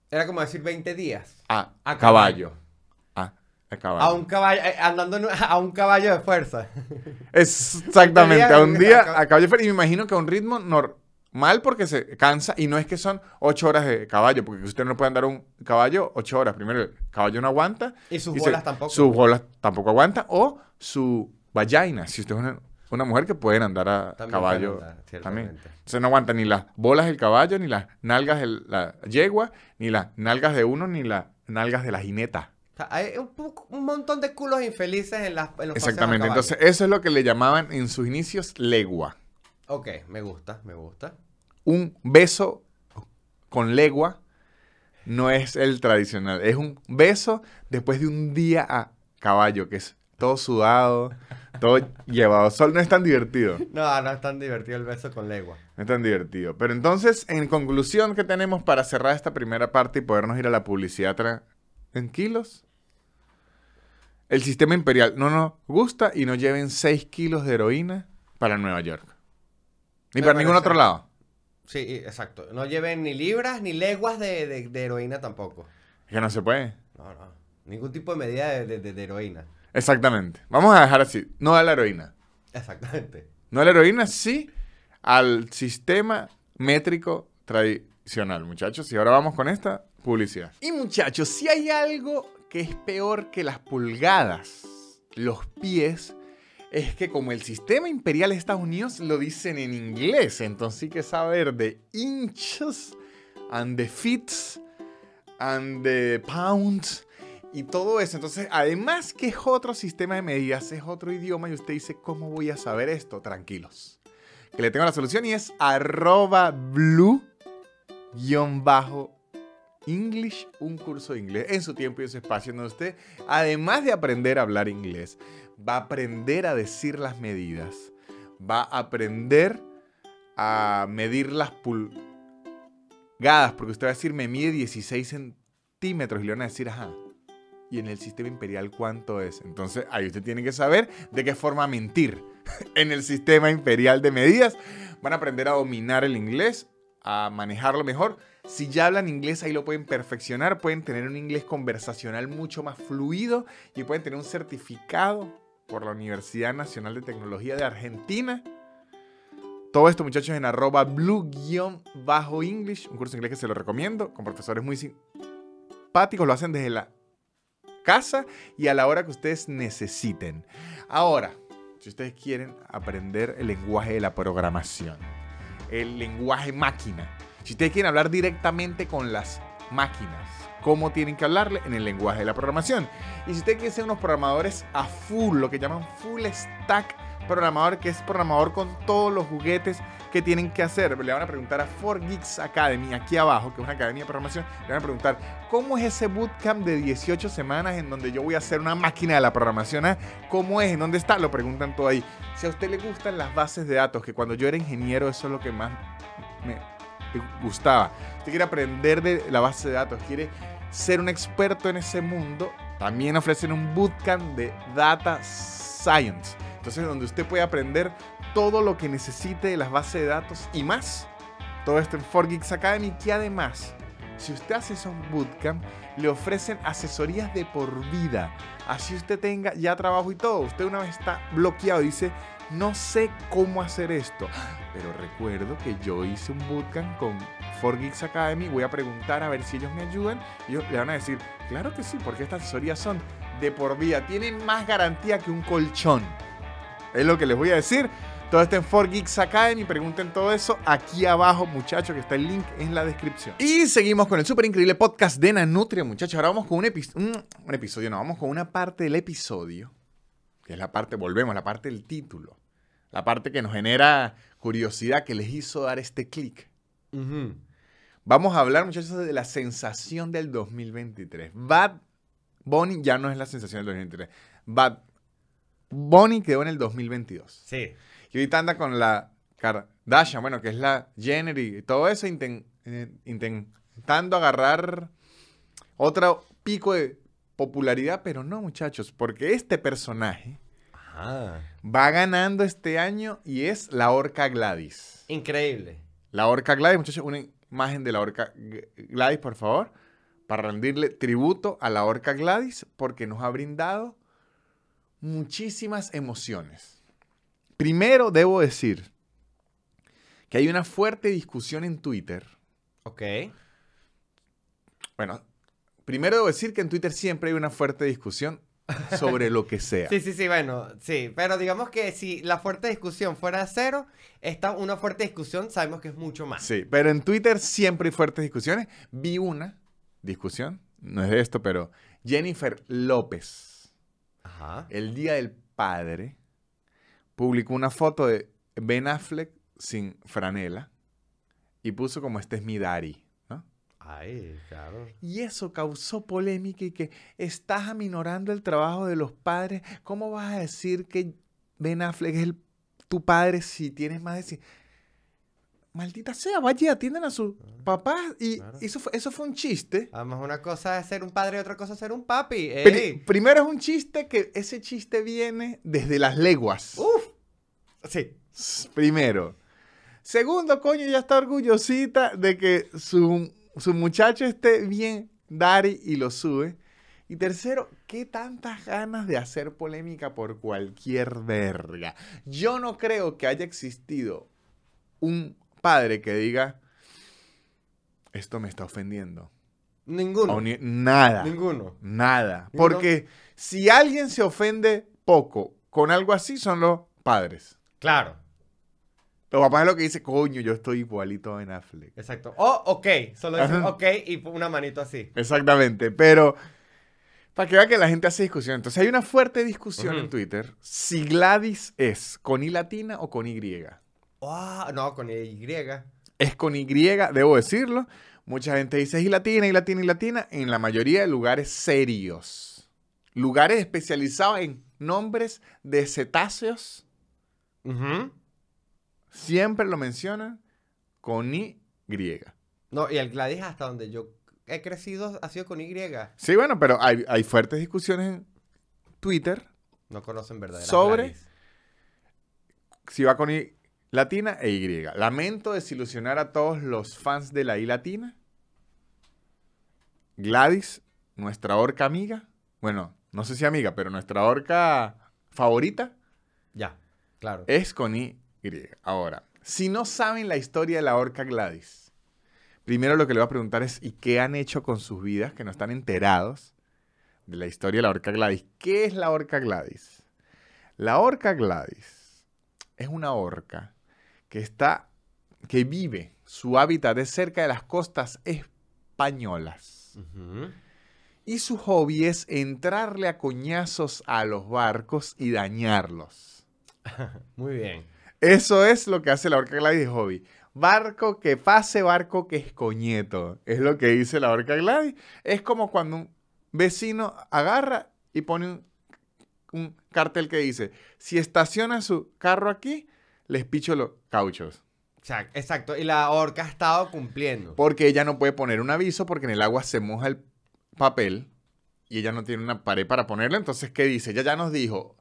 Era como decir 20 días. A, a caballo. caballo. A, caballo. A un caballo, eh, andando a un caballo de fuerza. Exactamente, a un día a caballo de fuerza. Y me imagino que a un ritmo normal mal porque se cansa y no es que son ocho horas de caballo, porque usted no puede andar un caballo ocho horas. Primero, el caballo no aguanta. Y sus bolas tampoco. Sus bolas tampoco aguanta o su vallina. si usted es una, mujer que pueden andar a caballo también. Entonces no aguanta ni las bolas del caballo, ni las nalgas de la yegua, ni las nalgas de uno, ni las nalgas de la jineta. hay un, montón de culos infelices en, las, Exactamente, entonces eso es lo que le llamaban en sus inicios legua. Ok, me gusta, me gusta. Un beso con legua no es el tradicional. Es un beso después de un día a caballo, que es todo sudado, todo llevado sol. No es tan divertido. No, no es tan divertido el beso con legua. No es tan divertido. Pero entonces, en conclusión, ¿qué tenemos para cerrar esta primera parte y podernos ir a la publicidad kilos. El sistema imperial no nos gusta y nos lleven 6 kilos de heroína para Nueva York. Ni para ningún otro lado. Sí, exacto. No lleven ni libras ni leguas de, heroína tampoco. Es que no se puede. No, no. Ningún tipo de medida de, de, heroína. Exactamente. Vamos a dejar así. No a la heroína. Exactamente. No a la heroína, sí al sistema métrico tradicional, muchachos. Y ahora vamos con esta publicidad. Y muchachos, si hay algo que es peor que las pulgadas, los pies es que como el sistema imperial de Estados Unidos lo dicen en inglés, entonces sí que saber de inches and the feet and the pounds y todo eso. Entonces, además que es otro sistema de medidas, es otro idioma y usted dice, ¿cómo voy a saber esto? Tranquilos. Que le tengo la solución y es arroba blue bajo English, un curso de inglés en su tiempo y en su espacio donde usted, además de aprender a hablar inglés, va a aprender a decir las medidas, va a aprender a medir las pulgadas, porque usted va a decir, me mide 16 centímetros y le van a decir, ajá. ¿Y en el sistema imperial cuánto es? Entonces ahí usted tiene que saber de qué forma mentir. en el sistema imperial de medidas van a aprender a dominar el inglés, a manejarlo mejor. Si ya hablan inglés, ahí lo pueden perfeccionar, pueden tener un inglés conversacional mucho más fluido y pueden tener un certificado por la Universidad Nacional de Tecnología de Argentina. Todo esto, muchachos, en arroba blue-english, bajo un curso de inglés que se lo recomiendo, con profesores muy simpáticos, lo hacen desde la casa y a la hora que ustedes necesiten. Ahora, si ustedes quieren aprender el lenguaje de la programación, el lenguaje máquina, si ustedes quieren hablar directamente con las máquinas, cómo tienen que hablarle en el lenguaje de la programación. Y si usted quiere ser unos programadores a full, lo que llaman full stack programador, que es programador con todos los juguetes que tienen que hacer, le van a preguntar a 4Geeks Academy, aquí abajo, que es una academia de programación, le van a preguntar, ¿cómo es ese bootcamp de 18 semanas en donde yo voy a hacer una máquina de la programación? Ah? ¿Cómo es? ¿En dónde está? Lo preguntan todo ahí. Si a usted le gustan las bases de datos, que cuando yo era ingeniero eso es lo que más me gustaba. Usted quiere aprender de la base de datos, quiere ser un experto en ese mundo, también ofrecen un bootcamp de Data Science. Entonces, donde usted puede aprender todo lo que necesite de las bases de datos y más. Todo esto en 4Geeks Academy, que además, si usted hace esos bootcamp, le ofrecen asesorías de por vida. Así usted tenga ya trabajo y todo. Usted una vez está bloqueado, dice, no sé cómo hacer esto. Pero recuerdo que yo hice un bootcamp con For Geeks Academy, voy a preguntar a ver si ellos me ayudan. Y ellos le van a decir, claro que sí, porque estas asesorías son de por vida, tienen más garantía que un colchón. Es lo que les voy a decir. Todo está en 4Geeks Academy. Pregunten todo eso aquí abajo, muchachos, que está el link en la descripción. Y seguimos con el súper increíble podcast de Nanutria, muchachos. Ahora vamos con un, un, episodio, no, vamos con una parte del episodio, que es la parte, volvemos, la parte del título. La parte que nos genera curiosidad, que les hizo dar este clic. Vamos a hablar, muchachos, de la sensación del 2023. Bad Bunny ya no es la sensación del 2023. Bad Bunny quedó en el 2022. Sí. Y ahorita anda con la Kardashian, bueno, que es la Jenner y todo eso, eh, intentando agarrar otro pico de popularidad, pero no, muchachos, porque este personaje ah. va ganando este año y es la Orca Gladys. Increíble. La Orca Gladys, muchachos, una imagen de la orca Gladys, por favor, para rendirle tributo a la orca Gladys, porque nos ha brindado muchísimas emociones. Primero debo decir que hay una fuerte discusión en Twitter. Ok. Bueno, primero debo decir que en Twitter siempre hay una fuerte discusión sobre lo que sea. Sí, sí, sí, bueno, sí, pero digamos que si la fuerte discusión fuera cero, esta una fuerte discusión sabemos que es mucho más. Sí, pero en Twitter siempre hay fuertes discusiones. Vi una discusión, no es de esto, pero Jennifer López, el día del padre, publicó una foto de Ben Affleck sin franela y puso como este es mi daddy. Ay, claro. Y eso causó polémica y que estás aminorando el trabajo de los padres. ¿Cómo vas a decir que Ben Affleck es tu padre si tienes más de... Maldita sea, vaya, atienden a su ah, papá. Y eso, fue, un chiste. Además, una cosa es ser un padre y otra cosa es ser un papi. primero es un chiste que ese chiste viene desde las leguas. Uf. Sí. Primero. Segundo, coño, ya está orgullosita de que su su muchacho esté bien, Dari, y lo sube. Y tercero, qué tantas ganas de hacer polémica por cualquier verga. Yo no creo que haya existido un padre que diga, esto me está ofendiendo. Ninguno. nada. Ninguno. Nada. Porque si alguien se ofende poco con algo así, son los padres. Claro. Pero papá es lo que dice, coño, yo estoy igualito en Affleck. Exacto. Oh, ok. Solo dice ok y una manito así. Exactamente. Pero para que vea que la gente hace discusión. Entonces hay una fuerte discusión en Twitter si Gladys es con I latina o con Y. Ah, no, con Y. Es con Y, debo decirlo. Mucha gente dice es I latina, I latina, I latina. En la mayoría de lugares serios. Lugares especializados en nombres de cetáceos. Ajá. Siempre lo mencionan con Y. No, y el Gladys hasta donde yo he crecido ha sido con Y. Sí, bueno, pero hay, fuertes discusiones en Twitter. No conocen verdad. Sobre si va con I latina e Y. Lamento desilusionar a todos los fans de la I latina. Gladys, nuestra orca amiga. Bueno, no sé si amiga, pero nuestra orca favorita. Ya, claro. Es con Y Ahora, si no saben la historia de la orca Gladys, primero lo que le voy a preguntar es, ¿y qué han hecho con sus vidas que no están enterados de la historia de la orca Gladys? ¿Qué es la orca Gladys? La orca Gladys es una orca que está que vive, su hábitat es cerca de las costas españolas. Y su hobby es entrarle a coñazos a los barcos y dañarlos. Muy bien. Eso es lo que hace la orca Gladys hobby. Barco que pase, barco que es coñeto. Es lo que dice la orca Gladys. Es como cuando un vecino agarra y pone un, cartel que dice, si estaciona su carro aquí, les picho los cauchos. Exacto, y la orca ha estado cumpliendo. Porque ella no puede poner un aviso porque en el agua se moja el papel y ella no tiene una pared para ponerle. Entonces, ¿qué dice? Ella ya nos dijo,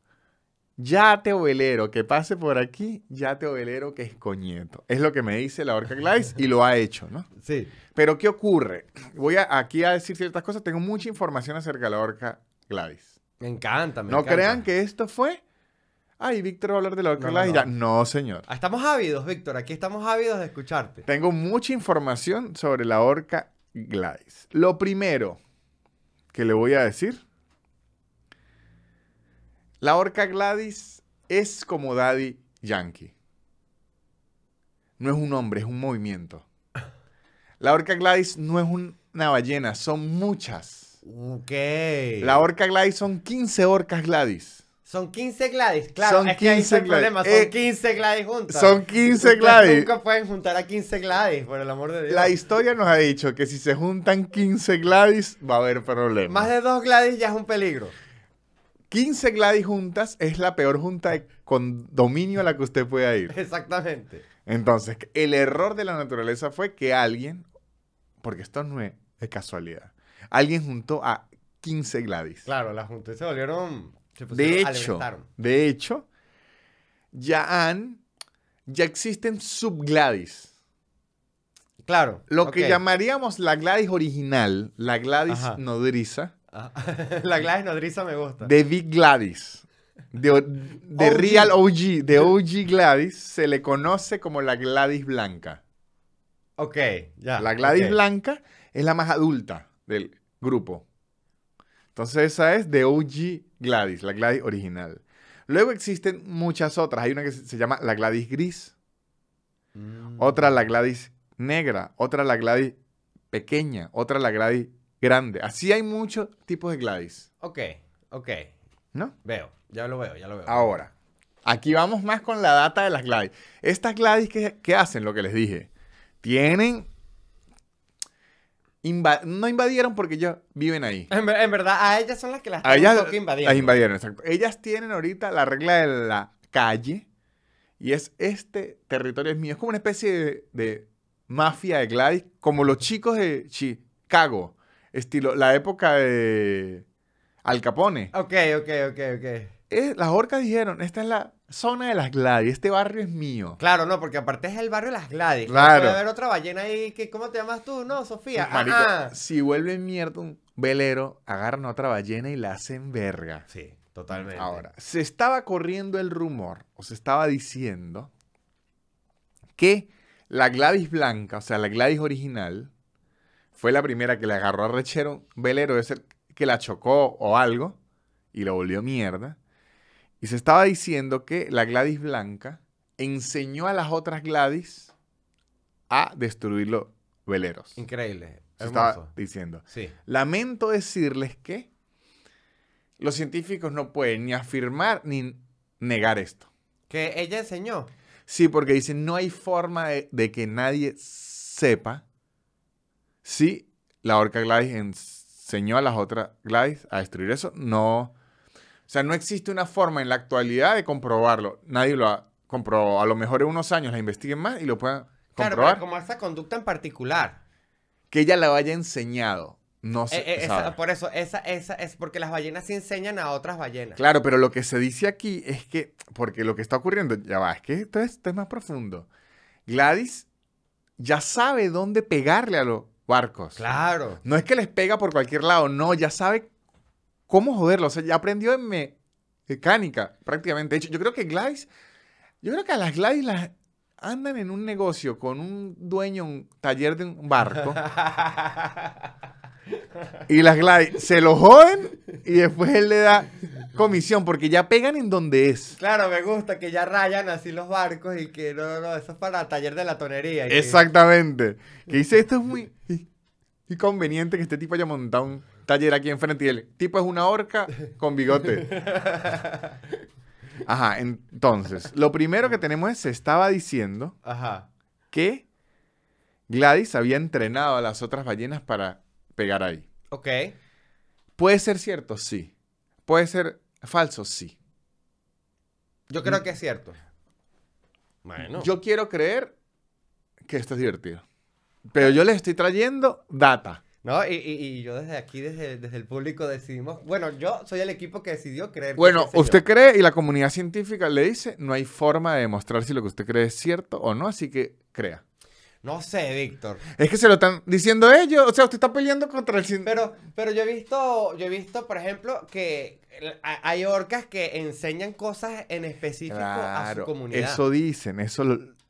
ya te obelero que pase por aquí, ya te obelero que es coñeto. Es lo que me dice la Orca Gladys y lo ha hecho, ¿no? Sí. Pero ¿qué ocurre? Voy a, aquí a decir ciertas cosas. Tengo mucha información acerca de la Orca Gladys. Me encanta, me no encanta. No crean que esto fue... Ay, Víctor va a hablar de la Orca Gladys No. señor. Ah, estamos ávidos, Víctor. Aquí estamos ávidos de escucharte. Tengo mucha información sobre la Orca Gladys. Lo primero que le voy a decir la orca Gladys es como Daddy Yankee. No es un hombre, es un movimiento. La orca Gladys no es una ballena, son muchas. Ok. La orca Gladys son 15 orcas Gladys. Son 15 Gladys, claro. Son 15 que son 15 eh, Gladys juntas. Son 15 Gladys. Nunca pueden juntar a 15 Gladys, por el amor de Dios. La historia nos ha dicho que si se juntan 15 Gladys va a haber problemas. Más de dos Gladys ya es un peligro. 15 Gladys juntas es la peor junta de condominio a la que usted pueda ir. Exactamente. Entonces, el error de la naturaleza fue que alguien, porque esto no es casualidad, alguien juntó a 15 Gladys. Claro, las juntas se volvieron. Se de hecho, de hecho, ya han, ya existen subgladys. Claro. Lo que llamaríamos la Gladys original, la Gladys nodriza, la Gladys nodriza me gusta. De Big Gladys. De, Real OG, de OG Gladys, se le conoce como la Gladys blanca. Ok, ya. La Gladys blanca es la más adulta del grupo. Entonces esa es de OG Gladys, la Gladys original. Luego existen muchas otras. Hay una que se llama la Gladys gris, mm. otra la Gladys negra, otra la Gladys pequeña, otra la Gladys grande. Así hay muchos tipos de Gladys. Ok, ok. ¿No? Veo, ya lo veo, ya lo veo. Ahora, aquí vamos más con la data de las Gladys. Estas Gladys que, que hacen lo que les dije, tienen... no invadieron porque ellos viven ahí. En, verdad, a ellas son las que las a ellas, que invadieron. Las invadieron, exacto. Ellas tienen ahorita la regla de la calle y es este territorio es mío. Es como una especie de, de mafia de Gladys, como los chicos de Chicago estilo, la época de Al Capone. Ok, ok, ok, ok. las orcas dijeron, esta es la zona de las Gladys, este barrio es mío. Claro, no, porque aparte es el barrio de las Gladys. Claro. Puede haber otra ballena ahí, que, ¿cómo te llamas tú? No, Sofía. Ah, ah. si vuelve mierda un velero, agarran otra ballena y la hacen verga. Sí, totalmente. Ahora, se estaba corriendo el rumor, o se estaba diciendo, que la Gladys blanca, o sea, la Gladys original, fue la primera que le agarró a Rechero. Velero es el que la chocó o algo y lo volvió mierda. Y se estaba diciendo que la Gladys Blanca enseñó a las otras Gladys a destruir los veleros. Increíble. Se estaba diciendo. Sí. Lamento decirles que los científicos no pueden ni afirmar ni negar esto. Que ella enseñó. Sí, porque dicen, no hay forma de que nadie sepa Sí, la orca Gladys enseñó a las otras Gladys a destruir eso. No. O sea, no existe una forma en la actualidad de comprobarlo. Nadie lo ha comprobado. A lo mejor en unos años la investiguen más y lo puedan comprobar. Claro, pero como esa conducta en particular. Que ella la haya enseñado. No sé. Eh, eh, por eso, esa, esa es porque las ballenas se enseñan a otras ballenas. Claro, pero lo que se dice aquí es que, porque lo que está ocurriendo, ya va, es que es, esto es más profundo. Gladys ya sabe dónde pegarle a, lo, barcos. Claro. No es que les pega por cualquier lado, no, ya sabe cómo joderlo. O sea, ya aprendió en mecánica prácticamente. De hecho, yo creo que Gladys, yo creo que a las Gladys las andan en un negocio con un dueño, un taller de un barco. Y las Gladys se lo joden y después él le da comisión porque ya pegan en donde es. Claro, me gusta que ya rayan así los barcos y que no, no, eso es para taller de la tonería. Exactamente. Que... dice, esto es muy conveniente que este tipo haya montado un taller aquí enfrente y el tipo es una orca con bigote. Ajá, entonces, lo primero que tenemos es, se estaba diciendo que Gladys había entrenado a las otras ballenas para pegar ahí. Ok. ¿Puede ser cierto? Sí. ¿Puede ser falso? Sí. Yo creo mm. que es cierto. Bueno. Yo quiero creer que esto es divertido. Pero yo le estoy trayendo data. No, y, yo desde aquí, desde, el público decidimos, bueno, yo soy el equipo que decidió creer. Bueno, este usted cree y la comunidad científica le dice, no hay forma de demostrar si lo que usted cree es cierto o no, así que crea. No sé, Víctor. Es que se lo están diciendo ellos. O sea, usted está peleando contra el Pero, pero yo he visto, yo he visto, por ejemplo, que hay orcas que enseñan cosas en específico a su comunidad. Eso dicen, eso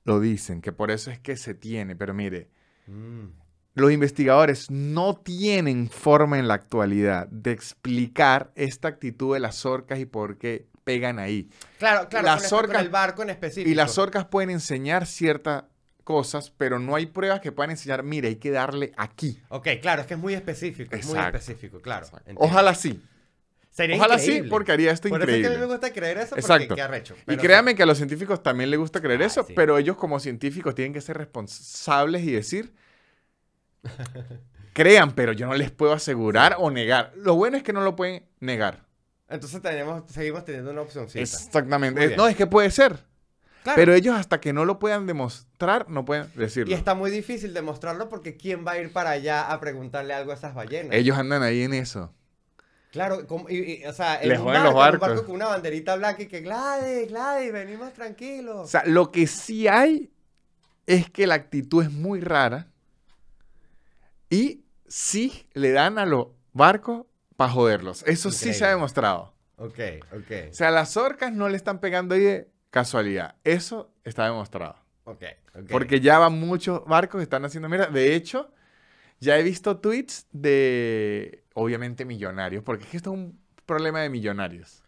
lo, dicen, que por eso es que se tiene. Pero mire, mm. los investigadores no tienen forma en la actualidad de explicar esta actitud de las orcas y por qué pegan ahí. Claro, claro, las con el barco en específico. Y las orcas pueden enseñar cierta cosas, pero no hay pruebas que puedan enseñar, mire, hay que darle aquí. Ok, claro, es que es muy específico, es muy específico, claro. Ojalá sí. Sería Ojalá sí, porque haría esto Por increíble. Eso es que a mí me gusta creer eso, porque qué arrecho. y créanme que a los científicos también les gusta creer eso, pero ellos como científicos tienen que ser responsables y decir, crean, pero yo no les puedo asegurar o negar. Lo bueno es que no lo pueden negar. Entonces tenemos, seguimos teniendo una opción. Exactamente. No, es que puede ser. Pero ellos hasta que no lo puedan demostrar, no pueden decirlo. Y está muy difícil demostrarlo porque ¿quién va a ir para allá a preguntarle algo a esas ballenas? Ellos andan ahí en eso. Claro, o sea, en un, barco, con una banderita blanca y que Gladys, Gladys, venimos tranquilos. O sea, lo que sí hay es que la actitud es muy rara y sí le dan a los barcos para joderlos. Eso sí se ha demostrado. Ok, ok. O sea, las orcas no le están pegando ahí de, casualidad. Eso está demostrado. Okay, Porque ya van muchos barcos que están haciendo. Mira, de hecho, ya he visto tweets de, obviamente, millonarios, porque es que esto es un problema de millonarios.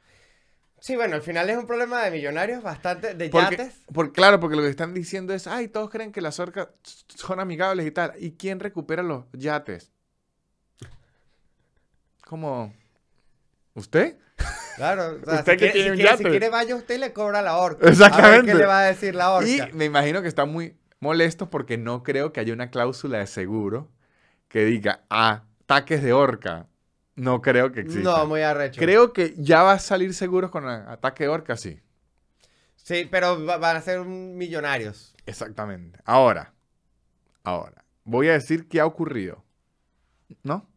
Sí, bueno, al final es un problema de millonarios bastante, de yates. Por, claro, porque lo que están diciendo es, ay, todos creen que las orcas son amigables y tal. ¿Y quién recupera los yates? ¿Cómo ¿usted? Claro, si, que quiere, vaya usted le cobra la horca. Exactamente. A ver ¿Qué le va a decir la horca? Y me imagino que está muy molesto porque no creo que haya una cláusula de seguro que diga ataques ah, de horca. No creo que exista. No, muy arrecho. Creo que ya va a salir seguros con ataque de orca, sí. Sí, pero van a ser millonarios. Exactamente. Ahora, ahora, voy a decir qué ha ocurrido. ¿No?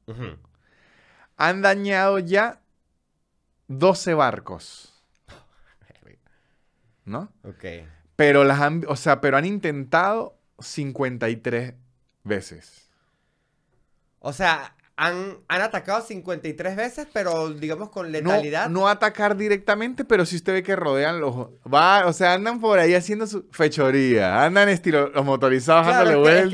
Han dañado ya 12 barcos. ¿No? Ok. Pero las han, o sea, pero han intentado 53 veces. O sea, han, atacado 53 veces, pero digamos con letalidad. No, atacar directamente, pero si usted ve que rodean los... Va, o sea, andan por ahí haciendo su fechoría, andan estilo los motorizados dándole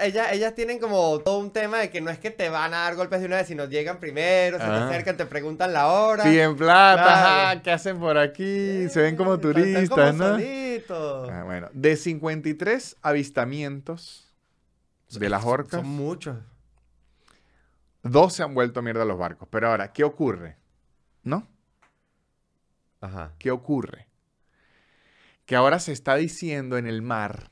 ellas, tienen como todo un tema de que no es que te van a dar golpes de una vez, sino llegan primero, se te ah. acercan, te preguntan la hora. en plata, ¿qué hacen por aquí? se ven como turistas, como ¿no? Ah, bueno, de 53 avistamientos de las orcas. Son muchos. Dos se han vuelto mierda los barcos. Pero ahora, ¿qué ocurre? ¿No? Ajá. ¿Qué ocurre? Que ahora se está diciendo en el mar.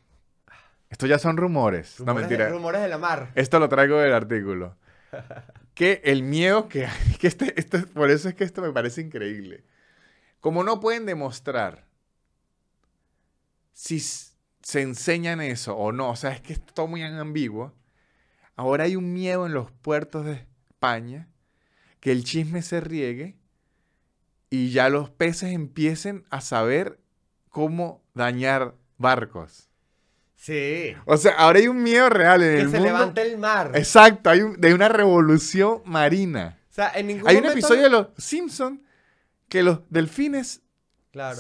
Esto ya son rumores. no mentira. rumores de la mar. Esto lo traigo del artículo. que el miedo que hay. Este, este, por eso es que esto me parece increíble. Como no pueden demostrar si se enseñan eso o no, o sea, es que es todo muy ambiguo Ahora hay un miedo en los puertos de España que el chisme se riegue y ya los peces empiecen a saber cómo dañar barcos. Sí. O sea, ahora hay un miedo real en que el Que se levante el mar. Exacto, hay de una revolución marina. O sea, en ningún Hay un episodio de los Simpsons que los delfines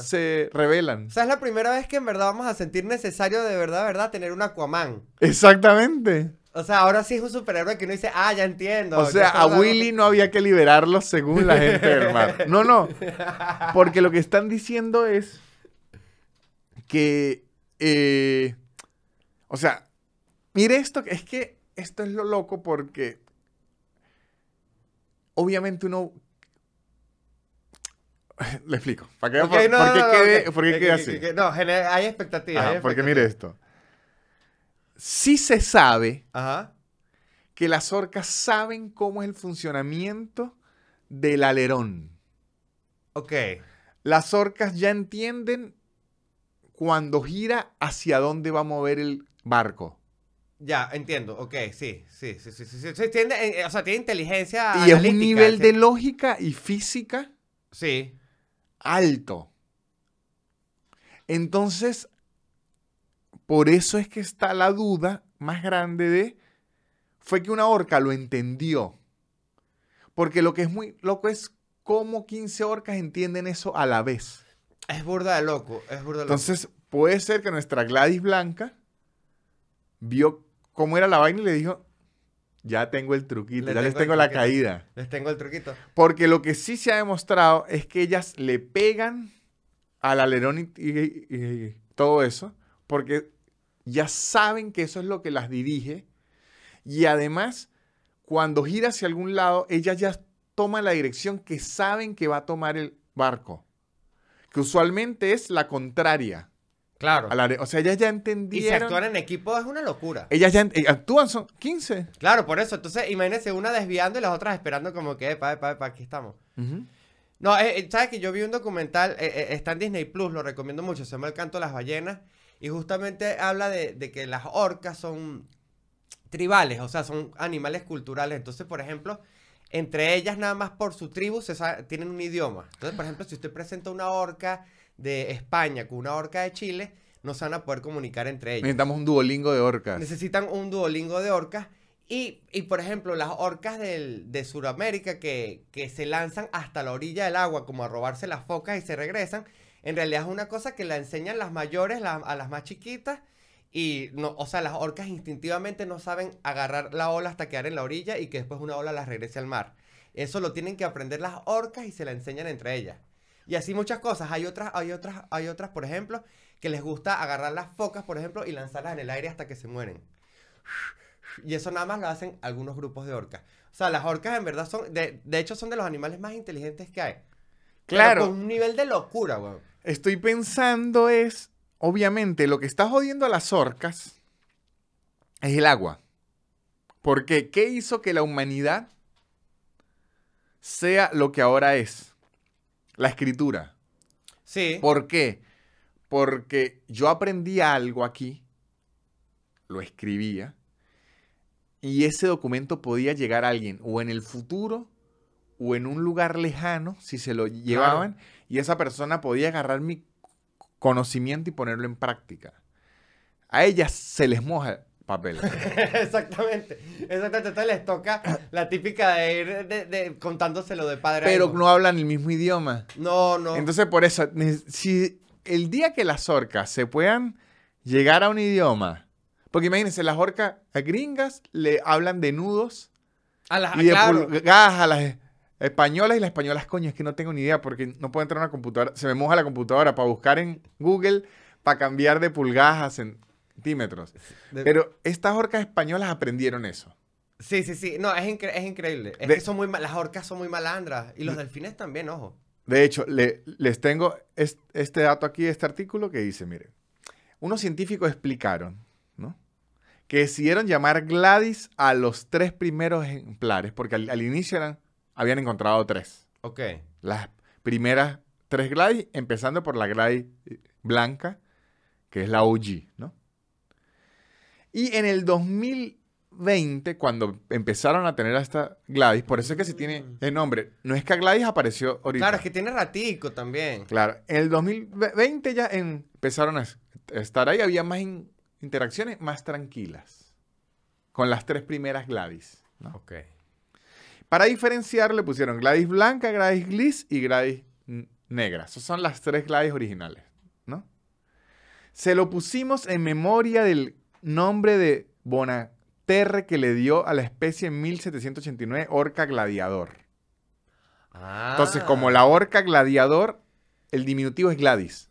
se revelan. O sea, es la primera vez que en verdad vamos a sentir necesario de verdad, verdad, tener un Aquaman. Exactamente. O sea, ahora sí es un superhéroe que uno dice, ah, ya entiendo. O sea, a Willy no había que liberarlo según la gente del mar. No, no. Porque lo que están diciendo es que. Eh, o sea, mire esto, es que esto es lo loco porque. Obviamente uno. Le explico. ¿Para qué, no, quede, así? no, hay expectativas. Hay Porque mire esto sí se sabe que las orcas saben cómo es el funcionamiento del alerón. Ok. Las orcas ya entienden cuando gira hacia dónde va a mover el barco. Ya, entiendo. Ok, sí, sí, sí, sí. sí, eh, eh, o sea, tiene inteligencia. Y es un nivel de lógica y física. Sí. Alto. Entonces, por eso es que está la duda más grande de, fue que una orca lo entendió. Porque lo que es muy loco es cómo 15 orcas entienden eso a la vez. Es burda de loco, es burda Entonces, puede ser que nuestra Gladys Blanca vio cómo era la vaina y le dijo, ya tengo el truquito, ya les tengo la caída. Les tengo el truquito. Porque lo que sí se ha demostrado es que ellas le pegan al alerón y, y todo eso, porque ya saben que eso es lo que las dirige y además cuando gira hacia algún lado, ellas ya toman la dirección que saben que va a tomar el barco, que usualmente es la contraria. Claro. o sea, ellas ya entendieron. Y si actúan en equipo es una locura. Ellas ya eh, actúan, son 15. Claro, por eso. Entonces, imagínense una desviando y las otras esperando como que, pa epa, epa, aquí estamos. No, eh, eh, sabes que yo vi un documental, está en Disney Plus, lo recomiendo mucho, se llama El canto de las ballenas. Y justamente habla de, que las orcas son tribales, o sea, son animales culturales. Entonces, por ejemplo, entre ellas nada más por su tribu se tienen un idioma. Entonces, por ejemplo, si usted presenta una orca de España con una orca de Chile, no se van a poder comunicar entre ellas. Necesitamos un duolingo de orcas. Necesitan un duolingo de orcas. Y, y por ejemplo, las orcas del, de Sudamérica que, que se lanzan hasta la orilla del agua como a robarse las focas y se regresan, en realidad es una cosa que la enseñan las mayores a las más chiquitas y no, o sea, las orcas instintivamente no saben agarrar la ola hasta quedar en la orilla y que después una ola las regrese al mar. Eso lo tienen que aprender las orcas y se la enseñan entre ellas. Y así muchas cosas. Hay otras, hay otras, hay otras, por ejemplo, que les gusta agarrar las focas, por ejemplo, y lanzarlas en el aire hasta que se mueren. Y eso nada más lo hacen algunos grupos de orcas. O sea, las orcas en verdad son, de hecho, son de los animales más inteligentes que hay. Claro. con un nivel de locura, weón. Estoy pensando es, obviamente, lo que está jodiendo a las orcas es el agua. Porque, ¿qué hizo que la humanidad sea lo que ahora es? La escritura. Sí. ¿Por qué? Porque yo aprendí algo aquí, lo escribía, y ese documento podía llegar a alguien o en el futuro o en un lugar lejano, si se lo llevaban, y esa persona podía agarrar mi conocimiento y ponerlo en práctica. A ellas se les moja el papel. exactamente, exactamente. Entonces les toca la típica de ir de, contándoselo de padre. Pero a no hablan el mismo idioma. No, no. Entonces por eso, si el día que las orcas se puedan llegar a un idioma, porque imagínense, las orcas gringas le hablan de nudos. y de pulgadas a las Españolas y las españolas, coño, es que no tengo ni idea porque no puedo entrar a una computadora. Se me moja la computadora para buscar en Google, para cambiar de pulgadas a centímetros. Pero estas orcas españolas aprendieron eso. Sí, sí, sí. No, es, increíble. son muy las orcas son muy malandras. Y los delfines también, ojo. De hecho, les tengo este dato aquí, este artículo que dice, miren, unos científicos explicaron, ¿no? Que decidieron llamar Gladys a los tres primeros ejemplares, porque al, al inicio eran habían encontrado tres. Ok. Las primeras tres Gladys, empezando por la Gladys blanca, que es la OG, ¿no? Y en el 2020, cuando empezaron a tener hasta Gladys, por eso es que se tiene mm. el nombre. No es que Gladys apareció ahorita. Claro, es que tiene ratico también. Claro, en el 2020 ya empezaron a estar ahí, había más interacciones más tranquilas con las tres primeras Gladys. ¿no? Ok. Para diferenciar le pusieron Gladys blanca, Gladys gris y Gladys negra. Esas son las tres Gladys originales, ¿no? Se lo pusimos en memoria del nombre de Bonaterre que le dio a la especie en 1789, orca gladiador. Ah. Entonces, como la orca gladiador, el diminutivo es Gladys.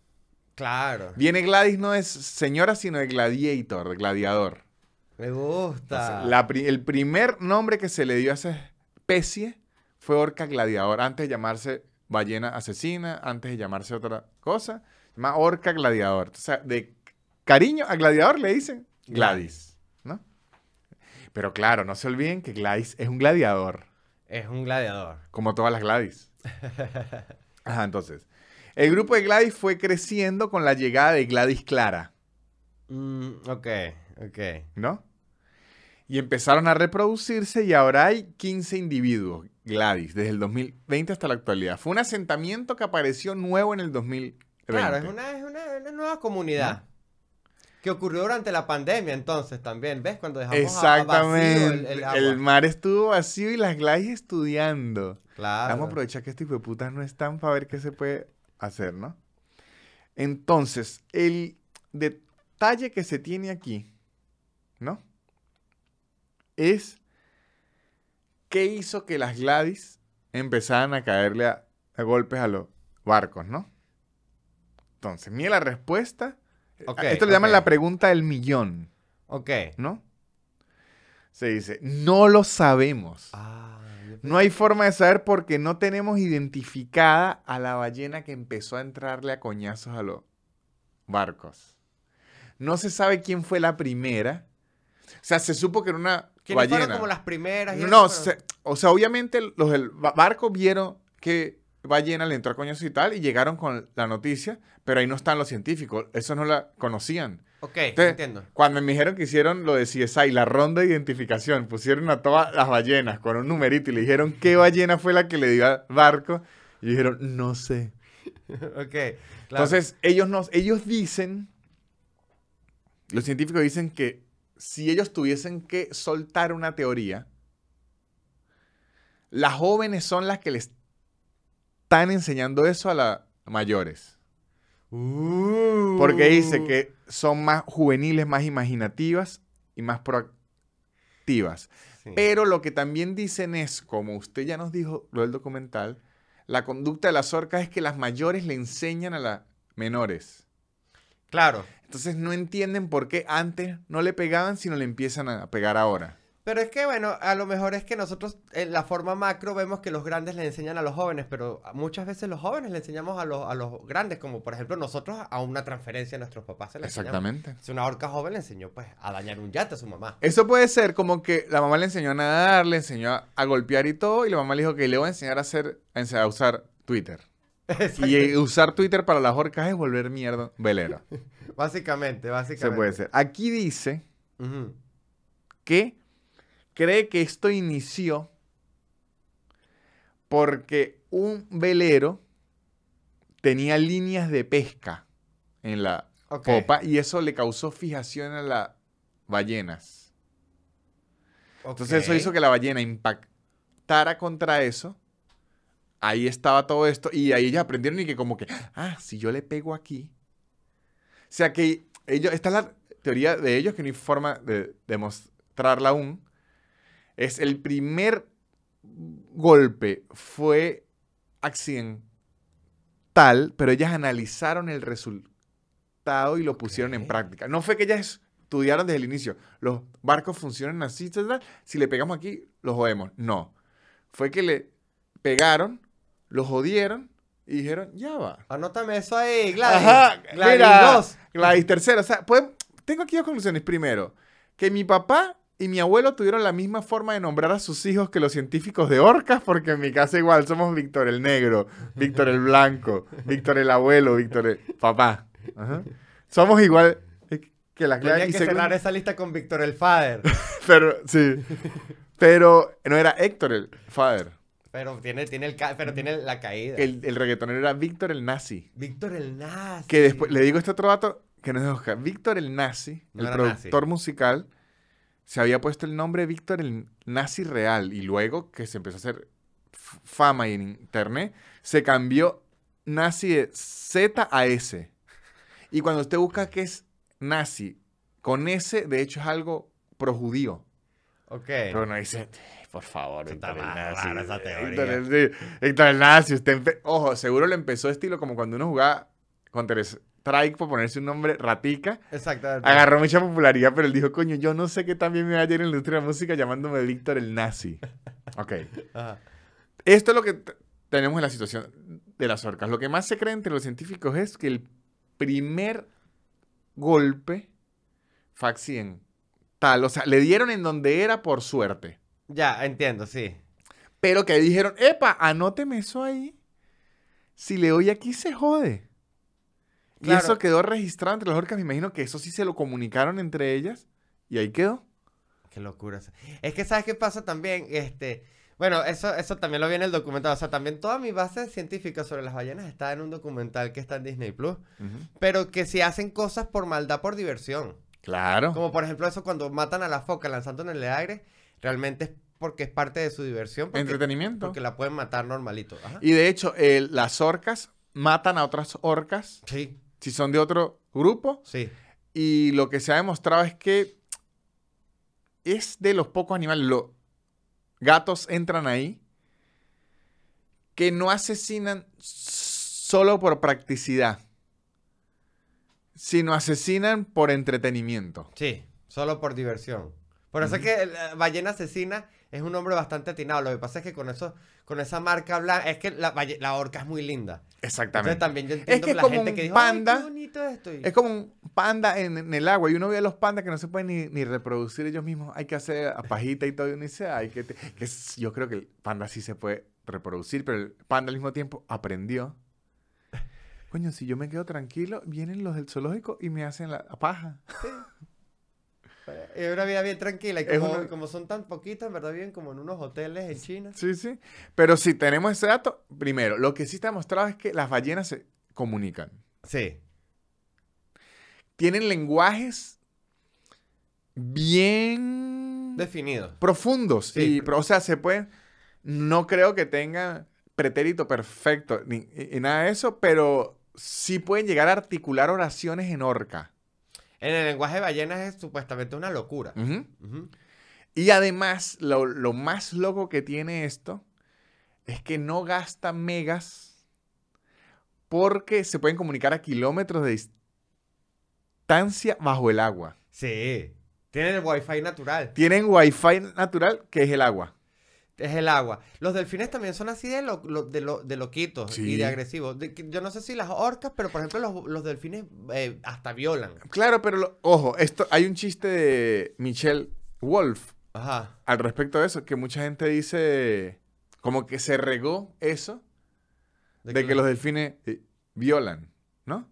Claro. Viene Gladys no es señora, sino de gladiator, gladiador. Me gusta. el primer nombre que se le dio a especie especie fue orca gladiador antes de llamarse ballena asesina, antes de llamarse otra cosa. Más orca gladiador. O sea, de cariño a gladiador le dicen Gladys, ¿no? Pero claro, no se olviden que Gladys es un gladiador. Es un gladiador. Como todas las Gladys. Ajá, entonces. El grupo de Gladys fue creciendo con la llegada de Gladys Clara. Mm, ok, ok. ¿No? y empezaron a reproducirse y ahora hay 15 individuos, Gladys, desde el 2020 hasta la actualidad. Fue un asentamiento que apareció nuevo en el 2020. Claro, es una, nueva comunidad. Que ocurrió durante la pandemia entonces también, ¿ves? Cuando dejamos Exactamente. vacío el, el, el, mar estuvo vacío y las Gladys estudiando. Claro. Vamos a aprovechar que este tipo de putas no están para ver qué se puede hacer, ¿no? Entonces, el detalle que se tiene aquí, ¿no? es qué hizo que las Gladys empezaran a caerle a, golpes a los barcos, ¿no? Entonces, mire la respuesta. Eh, esto le llaman la pregunta del millón. Ok. ¿No? Se dice, no lo sabemos. Ah, no hay forma de saber porque no tenemos identificada a la ballena que empezó a entrarle a coñazos a los barcos. No se sabe quién fue la primera. O sea, se supo que era una ¿Quiénes ballena. como las primeras? No, o sea, obviamente los del barco vieron que ballena le entró a coñazo y tal y llegaron con la noticia, pero ahí no están los científicos, Esos no la conocían. Ok, Entonces, entiendo. Cuando me dijeron que hicieron lo de CSI, la ronda de identificación, pusieron a todas las ballenas con un numerito y le dijeron qué ballena fue la que le dio al barco y dijeron, no sé. ok, Entonces, ellos, nos, ellos dicen, los científicos dicen que si ellos tuviesen que soltar una teoría, las jóvenes son las que les están enseñando eso a las mayores. Porque dice que uh. son más juveniles, más imaginativas y más proactivas. Pero lo que también dicen es, como usted ya nos dijo lo del documental, la conducta de las orcas es que las mayores le enseñan a las menores. Claro. Entonces no entienden por qué antes no le pegaban, sino le empiezan a pegar ahora. Pero es que, bueno, a lo mejor es que nosotros en la forma macro vemos que los grandes le enseñan a los jóvenes, pero muchas veces los jóvenes le enseñamos a los, grandes, como por ejemplo nosotros a una transferencia a nuestros papás se Exactamente. Si una orca joven le enseñó pues a dañar un yate a su mamá. Eso puede ser como que la mamá le enseñó a nadar, le enseñó a, golpear y todo, y la mamá le dijo que le voy a enseñar a hacer, a usar Twitter. Y eh, usar Twitter para las orcas es volver mierda Velero. básicamente, básicamente. Se puede ser. Aquí dice que cree que esto inició porque un velero tenía líneas de pesca en la popa y eso le causó fijación a las ballenas. Entonces eso hizo que la ballena impactara contra eso ahí estaba todo esto y ahí ellos aprendieron y que como que, ah, si yo le pego aquí. O sea que ellos, esta es la teoría de ellos que no hay forma de demostrarla aún. Es el primer golpe fue accidental, pero ellas analizaron el resultado y lo pusieron en práctica. No fue que ellas estudiaron desde el inicio. Los barcos funcionan así, si le pegamos aquí, los jodemos. No. Fue que le pegaron los jodieron y dijeron, ya va. Anótame eso ahí, Gladys. Gladys dos. Gladys tercera. O sea, pues, tengo aquí dos conclusiones. Primero, que mi papá y mi abuelo tuvieron la misma forma de nombrar a sus hijos que los científicos de orcas, porque en mi casa igual somos Víctor el Negro, Víctor el Blanco, Víctor el Abuelo, Víctor el Papá. Somos igual que las Tenía que cerrar esa lista con Víctor el father Pero, sí. Pero no era Héctor el father pero tiene, tiene, el pero tiene la caída. El, el reggaetonero era Víctor el Nazi. Víctor el Nazi. Que después, le digo este otro dato que no es Oscar. Víctor el Nazi, el productor musical, se había puesto el nombre Víctor el Nazi Real. Y luego que se empezó a hacer fama en internet, se cambió Nazi de Z a S. Y cuando usted busca que es Nazi, con S, de hecho es algo projudío Ok. Pero no dice por favor, Víctor nazi nazi eh, Víctor, el ojo, seguro le empezó estilo como cuando uno jugaba contra Strike por ponerse un nombre ratica. Exactamente. Agarró mucha popularidad, pero él dijo, coño, yo no sé qué también me va a ir en la industria de la música llamándome Víctor el Nazi. Ok. Esto es lo que tenemos en la situación de las orcas. Lo que más se cree entre los científicos es que el primer golpe fue tal, O sea, le dieron en donde era por suerte. Ya, entiendo, sí. Pero que dijeron, epa, anóteme eso ahí. Si le doy aquí se jode. Y eso quedó registrado entre las orcas. Me imagino que eso sí se lo comunicaron entre ellas. Y ahí quedó. Qué locura. Es que, ¿sabes qué pasa también? Este, bueno, eso, eso también lo vi en el documental. O sea, también toda mi base científica sobre las ballenas está en un documental que está en Disney Plus. Pero que si hacen cosas por maldad, por diversión. Claro. Como por ejemplo eso cuando matan a la foca lanzándole en el aire realmente es porque es parte de su diversión. Entretenimiento. Porque la pueden matar normalito. Y de hecho, las orcas matan a otras orcas. Sí. Si son de otro grupo. Sí. Y lo que se ha demostrado es que es de los pocos animales. Los gatos entran ahí que no asesinan solo por practicidad, sino asesinan por entretenimiento. Sí, solo por diversión. Por eso es que eh, Ballena Asesina es un nombre bastante atinado. Lo que pasa es que con eso, con esa marca blanca, es que la, orca es muy linda. Exactamente. Entonces también yo entiendo que la gente que dijo, panda, bonito esto. Es como un panda en, el agua. Y uno ve a los pandas que no se pueden ni, reproducir ellos mismos. Hay que hacer a pajita y todo. Y uno dice, que, que yo creo que el panda sí se puede reproducir, pero el panda al mismo tiempo aprendió. Coño, si yo me quedo tranquilo, vienen los del zoológico y me hacen la paja. Es eh, una vida bien tranquila. Y como, son tan poquitas, en verdad viven como en unos hoteles en China. Sí, sí. Pero si tenemos ese dato, primero, lo que sí está mostrado es que las ballenas se comunican. Sí. Tienen lenguajes bien... Definidos. Profundos. y, o sea, se pueden... No creo que tengan pretérito perfecto ni nada de eso, pero sí pueden llegar a articular oraciones en orca. En el lenguaje de ballenas es supuestamente una locura. Y además, lo, lo, más loco que tiene esto es que no gasta megas porque se pueden comunicar a kilómetros de distancia bajo el agua. Sí. Tienen el wifi natural. Tienen wifi natural que es el agua. Es el agua. Los delfines también son así de, de, loquitos y de agresivos. yo no sé si las orcas, pero por ejemplo los, delfines eh, hasta violan. Claro, pero ojo, esto hay un chiste de Michelle Wolf al respecto de eso, que mucha gente dice como que se regó eso de, que, los delfines eh, violan, ¿no?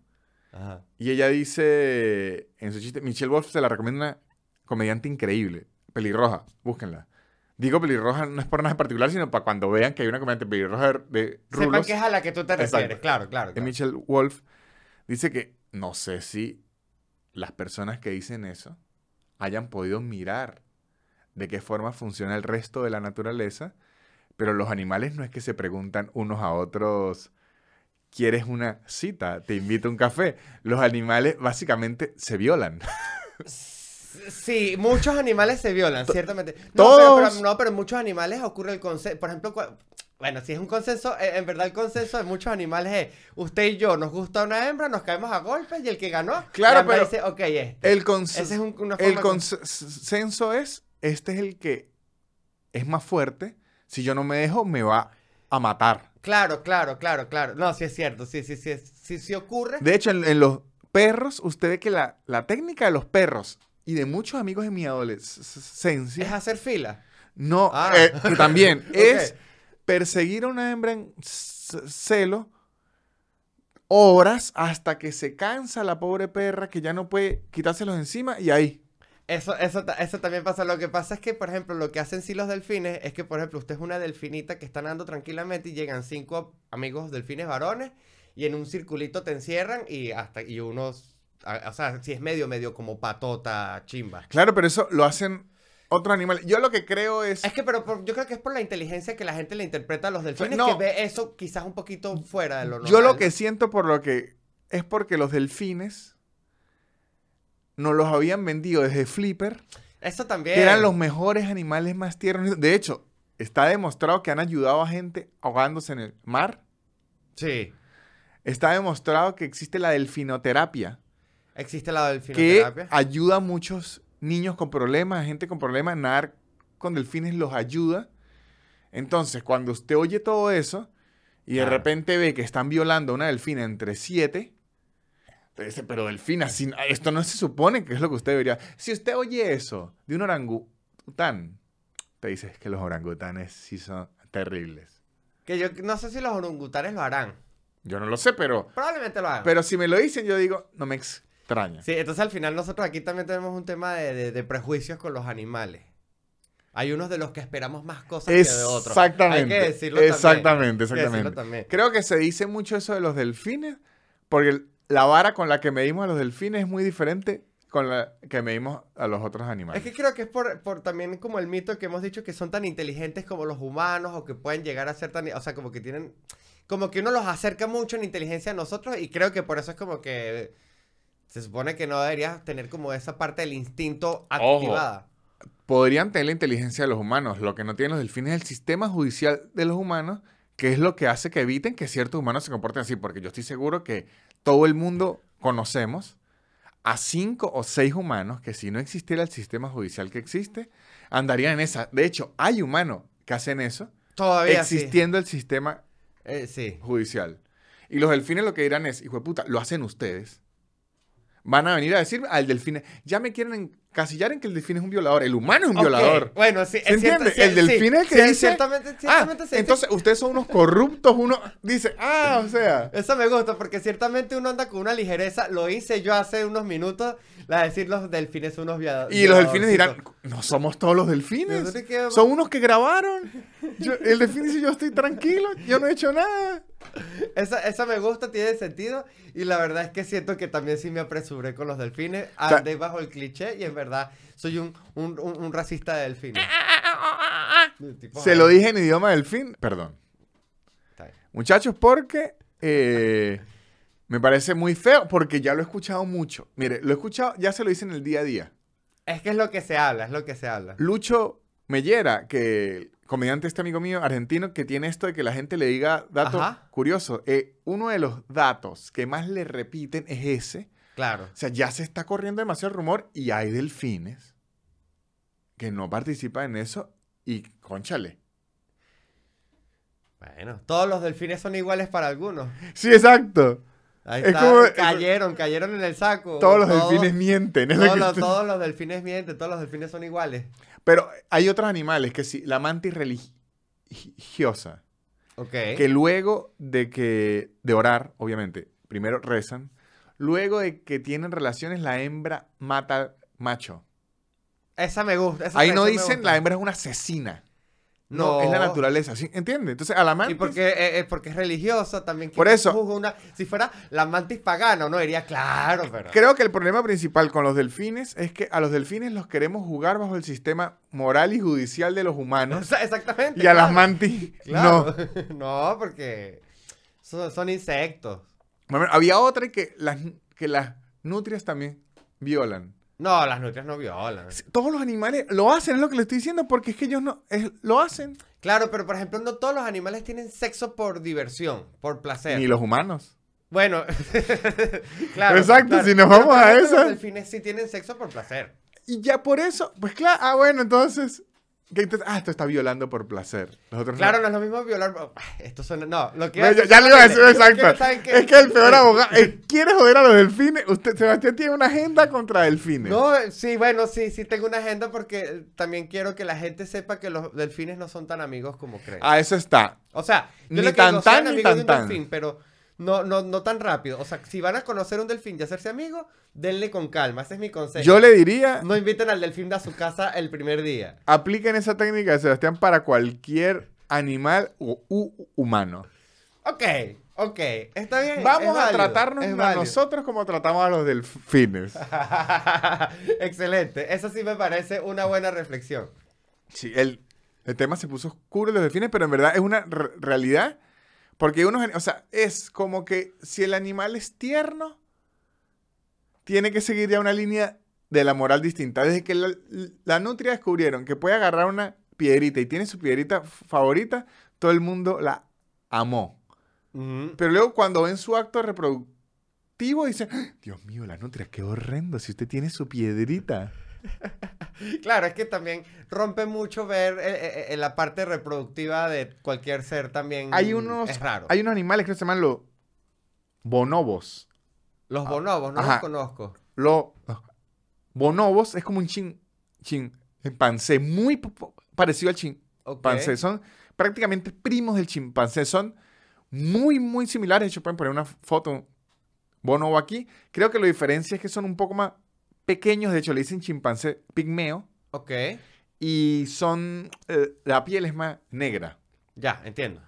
Y ella dice en su chiste, Michelle Wolf se la recomienda una comediante increíble, pelirroja, búsquenla. Digo pelirroja no es por nada en particular, sino para cuando vean que hay una comediante pelirroja de rulos. Sepan que es a la que tú te refieres, claro, claro. Michael Wolf dice que no sé si las personas que dicen eso hayan podido mirar de qué forma funciona el resto de la naturaleza, pero los animales no es que se preguntan unos a otros, ¿quieres una cita? ¿Te invito a un café? Los animales básicamente se violan. Sí, muchos animales se violan, ciertamente. No, Todos. Pero, no, pero en muchos animales ocurre el consenso. Por ejemplo, bueno, si es un consenso, eh, en verdad el consenso de muchos animales es usted y yo nos gusta una hembra, nos caemos a golpes y el que ganó, claro, pero El, el consenso es, este es el que es más fuerte, si yo no me dejo me va a matar. Claro, claro, claro, claro. No, sí es cierto, sí, sí, sí, sí, sí ocurre. De hecho, en, los perros, usted ve que la, la técnica de los perros y de muchos amigos en mi adolescencia. ¿Es hacer fila? No, ah. eh, también. Es perseguir a una hembra en celo horas hasta que se cansa la pobre perra que ya no puede quitárselos encima y ahí. Eso, eso, eso también pasa. Lo que pasa es que, por ejemplo, lo que hacen sí los delfines es que, por ejemplo, usted es una delfinita que está nadando tranquilamente y llegan cinco amigos delfines varones y en un circulito te encierran y hasta y unos o sea, si es medio, medio como patota, chimba. Claro, pero eso lo hacen otros animales. Yo lo que creo es... Es que, pero yo creo que es por la inteligencia que la gente le interpreta a los delfines, que ve eso quizás un poquito fuera de lo normal. Yo lo que siento por lo que... Es porque los delfines nos los habían vendido desde Flipper, Eso también... que eran los mejores animales más tiernos. De hecho, está demostrado que han ayudado a gente ahogándose en el mar. Sí. Está demostrado que existe la delfinoterapia, Existe la delfinoterapia. Que ayuda a muchos niños con problemas, gente con problemas, nadar con delfines los ayuda. Entonces, cuando usted oye todo eso y de repente ve que están violando a una delfina entre siete, te dice, pero delfina, esto no se supone que es lo que usted debería. Si usted oye eso de un orangután, te dice que los orangutanes sí son terribles. Que yo no sé si los orangutanes lo harán. Yo no lo sé, pero. Probablemente lo hagan. Pero si me lo dicen, yo digo, no me extraña. Sí, entonces al final nosotros aquí también tenemos un tema de, prejuicios con los animales. Hay unos de los que esperamos más cosas que de otros. Exactamente. Hay que decirlo exactamente, también. exactamente. Creo que se dice mucho eso de los delfines, porque la vara con la que medimos a los delfines es muy diferente con la que medimos a los otros animales. Es que creo que es por, por, también como el mito que hemos dicho que son tan inteligentes como los humanos o que pueden llegar a ser tan... O sea, como que tienen... Como que uno los acerca mucho en inteligencia a nosotros y creo que por eso es como que se supone que no deberías tener como esa parte del instinto activada. podrían tener la inteligencia de los humanos. Lo que no tienen los delfines es el sistema judicial de los humanos, que es lo que hace que eviten que ciertos humanos se comporten así. Porque yo estoy seguro que todo el mundo conocemos a cinco o seis humanos que si no existiera el sistema judicial que existe, andarían en esa. De hecho, hay humanos que hacen eso. Todavía. Existiendo el sistema eh, judicial. Y los delfines lo que dirán es, hijo de puta, lo hacen ustedes van a venir a decir al delfín, ya me quieren encasillar en que el delfín es un violador, el humano es un violador. Bueno, sí, el delfín es que dice, ciertamente, ah, ciertamente, entonces ustedes son unos corruptos, uno dice, ah, o sea. Eso me gusta porque ciertamente uno anda con una ligereza, lo hice yo hace unos minutos, la de decir los delfines son unos violadores. Y los delfines dirán, no somos todos los delfines, son unos que grabaron. el delfín dice, yo estoy tranquilo, yo no he hecho nada. Esa, me gusta, tiene sentido. Y la verdad es que siento que también sí me apresuré con los delfines. Andé bajo el cliché y en verdad soy un, un, racista de delfines. Se lo dije en idioma delfín, perdón. Muchachos, porque eh, me parece muy feo, porque ya lo he escuchado mucho. Mire, lo he escuchado, ya se lo hice en el día a día. Es que es lo que se habla, es lo que se habla. Lucho Mellera, que comediante este amigo mío argentino que tiene esto de que la gente le diga datos curiosos. Eh, uno de los datos que más le repiten es ese. Claro. O sea, ya se está corriendo demasiado rumor y hay delfines que no participan en eso y conchale. Bueno, todos los delfines son iguales para algunos. Sí, exacto. Ahí está. cayeron, cayeron en el saco. Todos los delfines mienten. No, no, todos, los delfines mienten, todos los delfines son iguales. Pero hay otros animales que sí, la mantis religiosa. Que luego de que, de orar, obviamente, primero rezan, luego de que tienen relaciones, la hembra mata al macho. Esa me gusta. Ahí no dicen la hembra es una asesina. No, es la naturaleza, ¿sí? ¿entiendes? Entonces, a la mantis... Y porque, eh, eh, porque es religiosa también. por eso... Una, si fuera la mantis pagana, no diría, claro, pero... Creo que el problema principal con los delfines es que a los delfines los queremos jugar bajo el sistema moral y judicial de los humanos. Exactamente. Y a las mantis, no. no, porque son, insectos. Bueno, había otra que que las nutrias también violan. No, las nutrias no violan. Todos los animales lo hacen, es lo que le estoy diciendo, porque es que ellos no lo hacen. Claro, pero por ejemplo, no todos los animales tienen sexo por diversión, por placer. Ni los humanos. Bueno, claro. Exacto, si nos vamos a eso. Los delfines sí tienen sexo por placer. Y ya por eso, pues claro, ah, bueno, entonces ah, esto está violando por placer. claro, no... es lo mismo violar. Ah, esto suena. No, lo que. ya, iba a decir exacto. Es que el peor abogado. Eh, quiere joder a los delfines. Usted, Sebastián tiene una agenda contra delfines. No, eh, sí, bueno, sí, sí tengo una agenda porque eh, también quiero que la gente sepa que los delfines no son tan amigos como creen. Ah, eso está. O sea, yo ni tan, tan, ni tan, tan. pero no, no, no tan rápido. O sea, si van a conocer un delfín y hacerse amigo, denle con calma. Ese es mi consejo. Yo le diría. No inviten al delfín a su casa el primer día. Apliquen esa técnica de Sebastián para cualquier animal u, humano. Ok, ok. Está bien. Vamos a tratarnos a nosotros como tratamos a los delfines. Excelente. Eso sí me parece una buena reflexión. Sí, el, el tema se puso oscuro de los delfines, pero en verdad es una realidad porque uno, o sea, es como que si el animal es tierno, tiene que seguir ya una línea de la moral distinta. Desde que la, nutria descubrieron que puede agarrar una piedrita y tiene su piedrita favorita, todo el mundo la amó. Pero luego cuando ven su acto reproductivo dicen, ¡Ah! Dios mío, la nutria, qué horrendo, si usted tiene su piedrita. claro, es que también rompe mucho ver eh, eh, eh la parte reproductiva de cualquier ser también. Hay unos, es Hay unos animales que se llaman los bonobos. Los ah, bonobos, no los conozco. Los bonobos es como un chin, chimpancé, muy parecido al chimpancé. Okay. Son prácticamente primos del chimpancé. Son muy, muy similares. De hecho, pueden poner una foto bonobo aquí. Creo que la diferencia es que son un poco más pequeños, de hecho le dicen chimpancé pigmeo. Ok. Y son, eh, la piel es más negra. Ya, entiendo.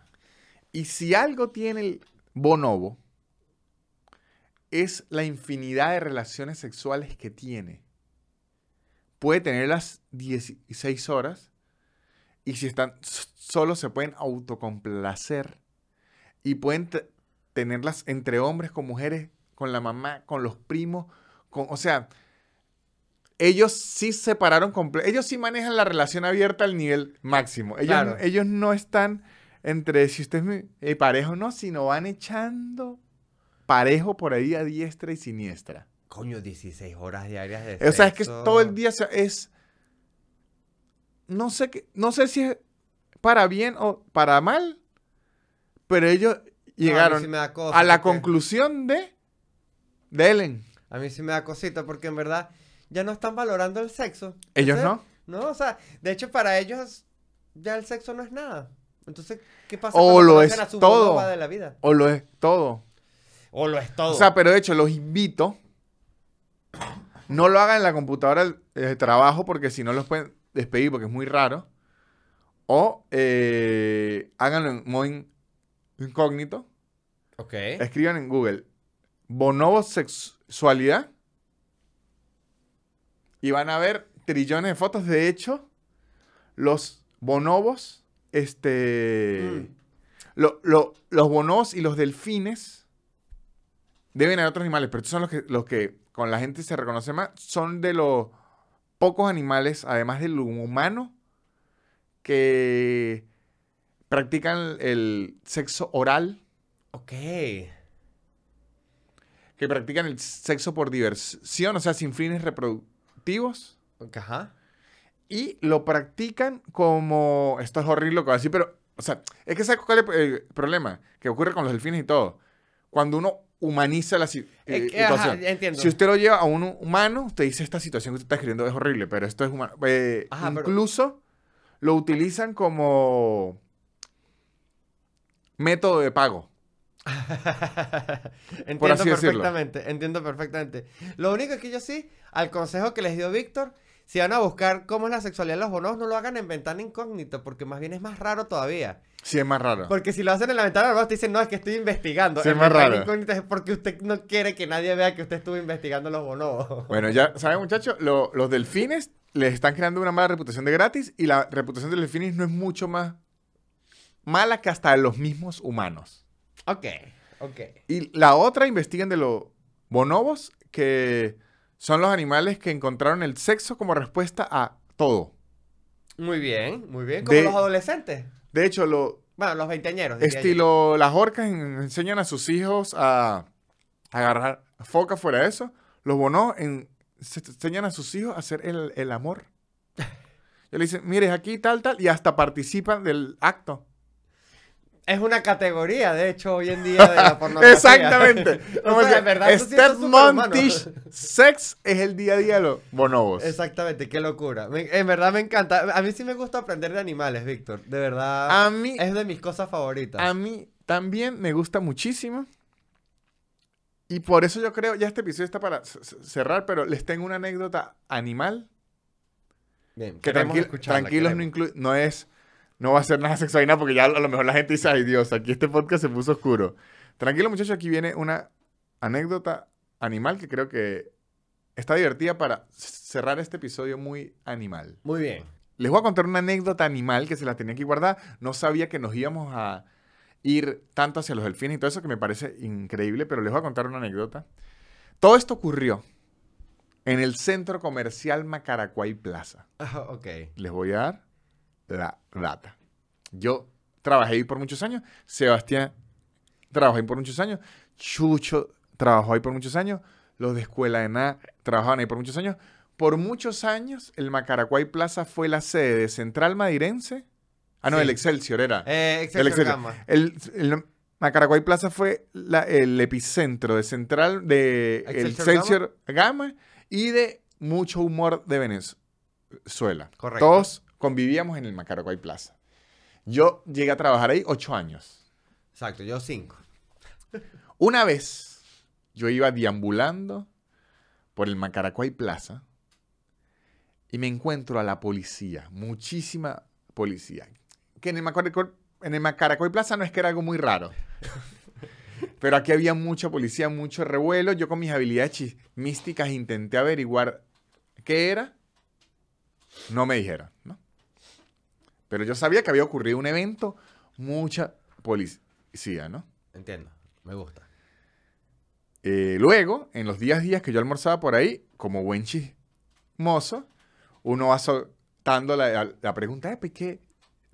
Y si algo tiene el bonobo, es la infinidad de relaciones sexuales que tiene. Puede tenerlas las 16 horas y si están solo se pueden autocomplacer y pueden tenerlas entre hombres, con mujeres, con la mamá, con los primos, con, o sea, ellos sí separaron, ellos sí manejan la relación abierta al nivel máximo. Ellos, ellos no están entre si usted es mi, parejo o no, sino van echando parejo por ahí a diestra y siniestra. Coño, 16 horas diarias de sexo. O sea, es que todo el día es... No sé, qué no sé si es para bien o para mal, pero ellos llegaron a, la conclusión de... De Ellen. A mí sí me da cosita porque en verdad ya no están valorando el sexo. ¿Ellos no? No, o sea, de hecho para ellos ya el sexo no es nada. Entonces, ¿qué pasa? O lo es todo. De la vida? O lo es todo. O lo es todo. O sea, pero de hecho los invito. No lo hagan en la computadora de trabajo porque si no los pueden despedir porque es muy raro. O eh, háganlo en modo incógnito. Ok. Escriban en Google bonobo sexualidad y van a ver trillones de fotos. De hecho, los bonobos, este... Mm. los y los delfines deben haber otros animales, pero estos son los que, los que con la gente se reconoce más. Son de los pocos animales, además del humano, que practican el sexo oral. Ok. Que practican el sexo por diversión, o sea, sin fines reproductivos activos. Ajá. Y lo practican como. Esto es horrible lo que pero. O sea, es que ¿sabes cuál es el problema? Que ocurre con los delfines y todo. Cuando uno humaniza la eh, situación. Si usted lo lleva a un humano, usted dice esta situación que usted está escribiendo es horrible, pero esto es humano. Eh, incluso lo utilizan como método de pago. entiendo perfectamente, entiendo perfectamente. Lo único es que yo sí, al consejo que les dio Víctor, si van a buscar cómo es la sexualidad de los bonobos, no lo hagan en ventana incógnita, porque más bien es más raro todavía. Sí, es más raro. Porque si lo hacen en la ventana te dicen, no, es que estoy investigando. es más raro. incógnita es porque usted no quiere que nadie vea que usted estuvo investigando los bonobos. Bueno, ya, ¿saben, muchachos? los delfines les están creando una mala reputación de gratis y la reputación de los delfines no es mucho más mala que hasta los mismos humanos. Ok, ok. Y la otra investigan de los bonobos, que son los animales que encontraron el sexo como respuesta a todo. Muy bien, muy bien. Como los adolescentes. De hecho, los... bueno, los veinteañeros. Estilo, las orcas enseñan a sus hijos a agarrar foca fuera de eso. Los bonobos enseñan a sus hijos a hacer el, el amor. Y le dicen, mire, aquí tal, tal, y hasta participan del acto es una categoría, de hecho, hoy en día de la pornografía. Exactamente. Sex es el día a día de los bonobos. Exactamente, qué locura. en verdad me encanta. A mí sí me gusta aprender de animales, Víctor. De verdad. A mí. Es de mis cosas favoritas. A mí también me gusta muchísimo. Y por eso yo creo, ya este episodio está para cerrar, pero les tengo una anécdota animal. Bien, que tranquilos no, no es no va a ser nada sexoína porque ya a lo mejor la gente dice, ay Dios, aquí este podcast se puso oscuro. Tranquilo muchachos, aquí viene una anécdota animal que creo que está divertida para cerrar este episodio muy animal. Muy bien. Les voy a contar una anécdota animal que se la tenía que guardar. No sabía que nos íbamos a ir tanto hacia los delfines y todo eso que me parece increíble, pero les voy a contar una anécdota. Todo esto ocurrió en el centro comercial Macaracuay Plaza. Ah, ok. Les voy a dar la rata. Yo trabajé ahí por muchos años, Sebastián trabajó ahí por muchos años, Chucho trabajó ahí por muchos años, los de Escuela de Nada trabajaban ahí por muchos años. Por muchos años, el Macaracuay Plaza fue la sede de Central Madirense. Ah, no, el Excelsior era. Eh, el, Excelsior. El, Macaraguay Plaza fue el epicentro de Central, de Excelsior, Gama. y de mucho humor de Venezuela. Correcto. Todos convivíamos en el Macaracuay Plaza. Yo llegué a trabajar ahí ocho años. Exacto, yo cinco. Una vez yo iba deambulando por el Macaracuay Plaza y me encuentro a la policía, muchísima policía. Que en el, Macaracuay, en el Macaracuay Plaza no es que era algo muy raro. Pero aquí había mucha policía, mucho revuelo. Yo con mis habilidades místicas intenté averiguar qué era. No me dijeron, ¿no? Pero yo sabía que había ocurrido un evento, mucha policía, ¿no? Entiendo, me gusta. Eh, luego, en los días días que yo almorzaba por ahí, como buen chismoso, uno va soltando la, pregunta, ¿qué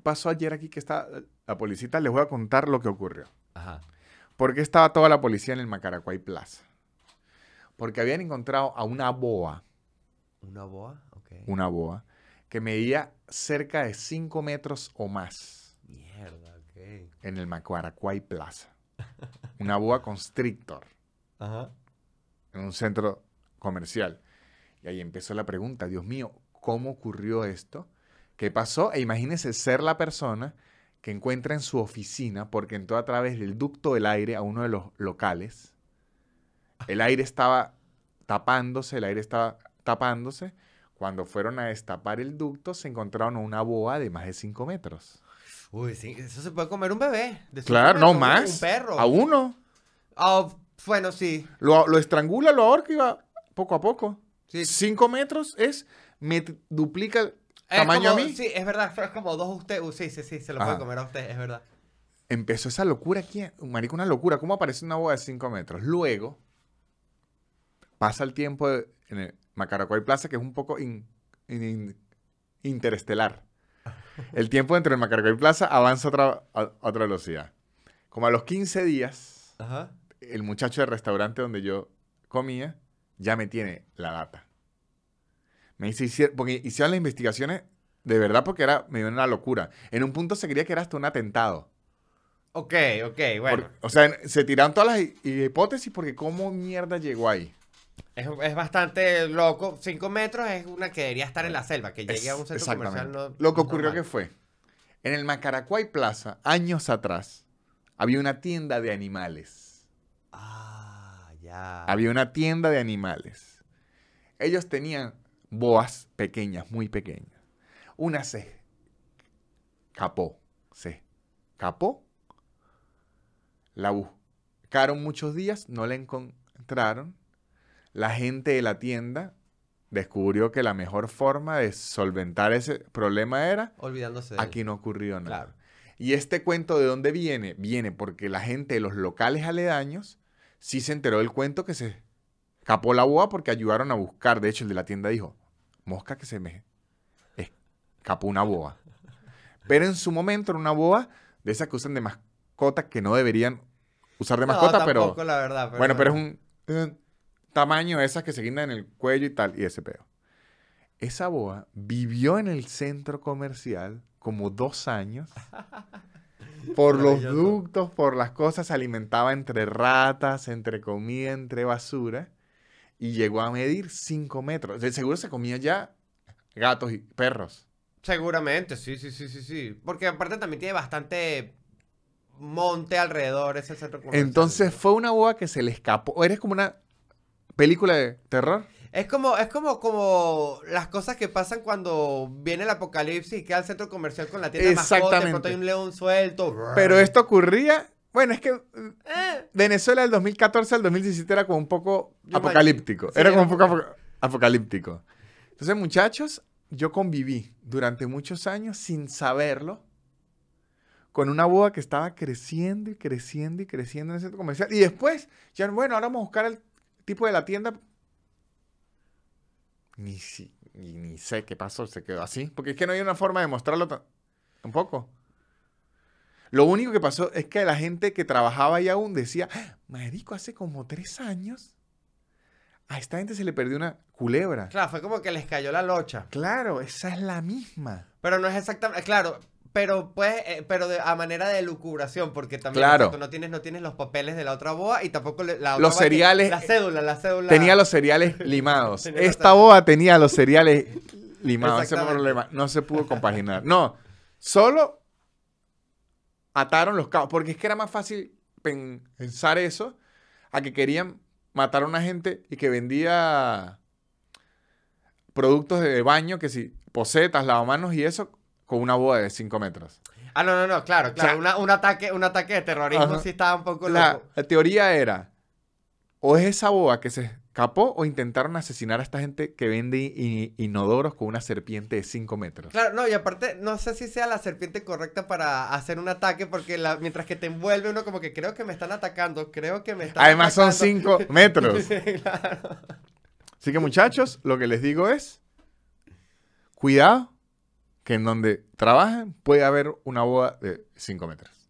pasó ayer aquí que está la policía? Les voy a contar lo que ocurrió. Ajá. ¿Por qué estaba toda la policía en el Macaracuay Plaza? Porque habían encontrado a una boa. ¿Una boa? Una boa que medía cerca de 5 metros o más. Mierda, En el Macuaracuay Plaza. Una boa constrictor. Ajá. En un centro comercial. Y ahí empezó la pregunta, Dios mío, ¿cómo ocurrió esto? ¿Qué pasó? E imagínese ser la persona que encuentra en su oficina, porque entró a través del ducto del aire a uno de los locales. El aire estaba tapándose, el aire estaba tapándose cuando fueron a destapar el ducto, se encontraron una boa de más de 5 metros. Uy, sí, eso se puede comer un bebé. claro, no más. perro. A uno. Ah, bueno, sí. Lo, estrangula, lo ahorca y va poco a poco. 5 metros es, me duplica tamaño a mí. Sí, es verdad, es como dos usted, uh, sí, sí, sí, se lo puede comer a usted, es verdad. Empezó esa locura aquí, marico, una locura, ¿cómo aparece una boa de 5 metros? Luego, pasa el tiempo en el, Macaracuay Plaza, que es un poco interestelar. El tiempo entre el Plaza avanza a otra, velocidad. Como a los 15 días, el muchacho del restaurante donde yo comía ya me tiene la data. Me dice, porque hicieron las investigaciones de verdad porque era me dio una locura. En un punto se creía que era hasta un atentado. Ok, ok, bueno. o sea, se tiraron todas las hipótesis porque cómo mierda llegó ahí. Es, bastante loco. Cinco metros es una que debería estar en la selva, que llegue a un centro comercial. Lo que ocurrió que fue, en el Macaracuay Plaza, años atrás, había una tienda de animales. Ah, ya. Había una tienda de animales. Ellos tenían boas pequeñas, muy pequeñas. Una C Capó se capó La buscaron muchos días, no la encontraron la gente de la tienda descubrió que la mejor forma de solventar ese problema era olvidándose de aquí no ocurrió nada. Y este cuento de dónde viene? Viene porque la gente de los locales aledaños sí se enteró del cuento que se escapó la boa porque ayudaron a buscar. De hecho, el de la tienda dijo, mosca que se me escapó una boa. Pero en su momento era una boa de esas que usan de mascota que no deberían usar de no, mascota, pero... La verdad, pero... Bueno, pero es un tamaño, esas que se guindan en el cuello y tal, y ese peo. Esa boa vivió en el centro comercial como dos años. Por los ductos, por las cosas, se alimentaba entre ratas, entre comida, entre basura. Y llegó a medir cinco metros. De seguro se comía ya gatos y perros. Seguramente, sí, sí, sí, sí, sí. Porque aparte también tiene bastante monte alrededor ese centro comercial. Entonces fue una boa que se le escapó. Eres como una película de terror. Es como, es como, como las cosas que pasan cuando viene el apocalipsis y queda el centro comercial con la tienda Exactamente. Mascota, hay un león suelto. Pero esto ocurría, bueno, es que eh. Venezuela del 2014 al 2017 era como un poco apocalíptico. era como un poco apocalíptico. Entonces, muchachos, yo conviví durante muchos años sin saberlo con una boda que estaba creciendo y creciendo y creciendo en el centro comercial. Y después, ya, bueno, ahora vamos a buscar el tipo de la tienda, ni, si, ni, ni sé qué pasó, se quedó así. Porque es que no hay una forma de mostrarlo tampoco. Lo único que pasó es que la gente que trabajaba ahí aún decía, ah, marico, hace como tres años a esta gente se le perdió una culebra. Claro, fue como que les cayó la locha. Claro, esa es la misma. Pero no es exactamente, claro, pero pues, eh, pero de, a manera de lucubración, porque también Claro. no tienes, no tienes los papeles de la otra boa y tampoco la Los cereales- la cédula, la cédula. Tenía los cereales limados. Esta boa tenía los cereales limados. Ese problema. No se pudo compaginar. No, solo ataron los cabos. Porque es que era más fácil pensar eso a que querían matar a una gente y que vendía productos de baño, que si posetas, lavamanos y eso, con una boa de 5 metros. Ah, no, no, no, claro, claro. un, ataque, un ataque de terrorismo sí estaba un poco la, La teoría era, o es esa boa que se escapó o intentaron asesinar a esta gente que vende inodoros con una serpiente de 5 metros. Claro, no, y aparte, no sé si sea la serpiente correcta para hacer un ataque, porque la, mientras que te envuelve uno como que creo que me están atacando, creo que me están Además son 5 metros. claro. Así que muchachos, lo que les digo es, cuidado que en donde trabajan puede haber una boa de 5 metros.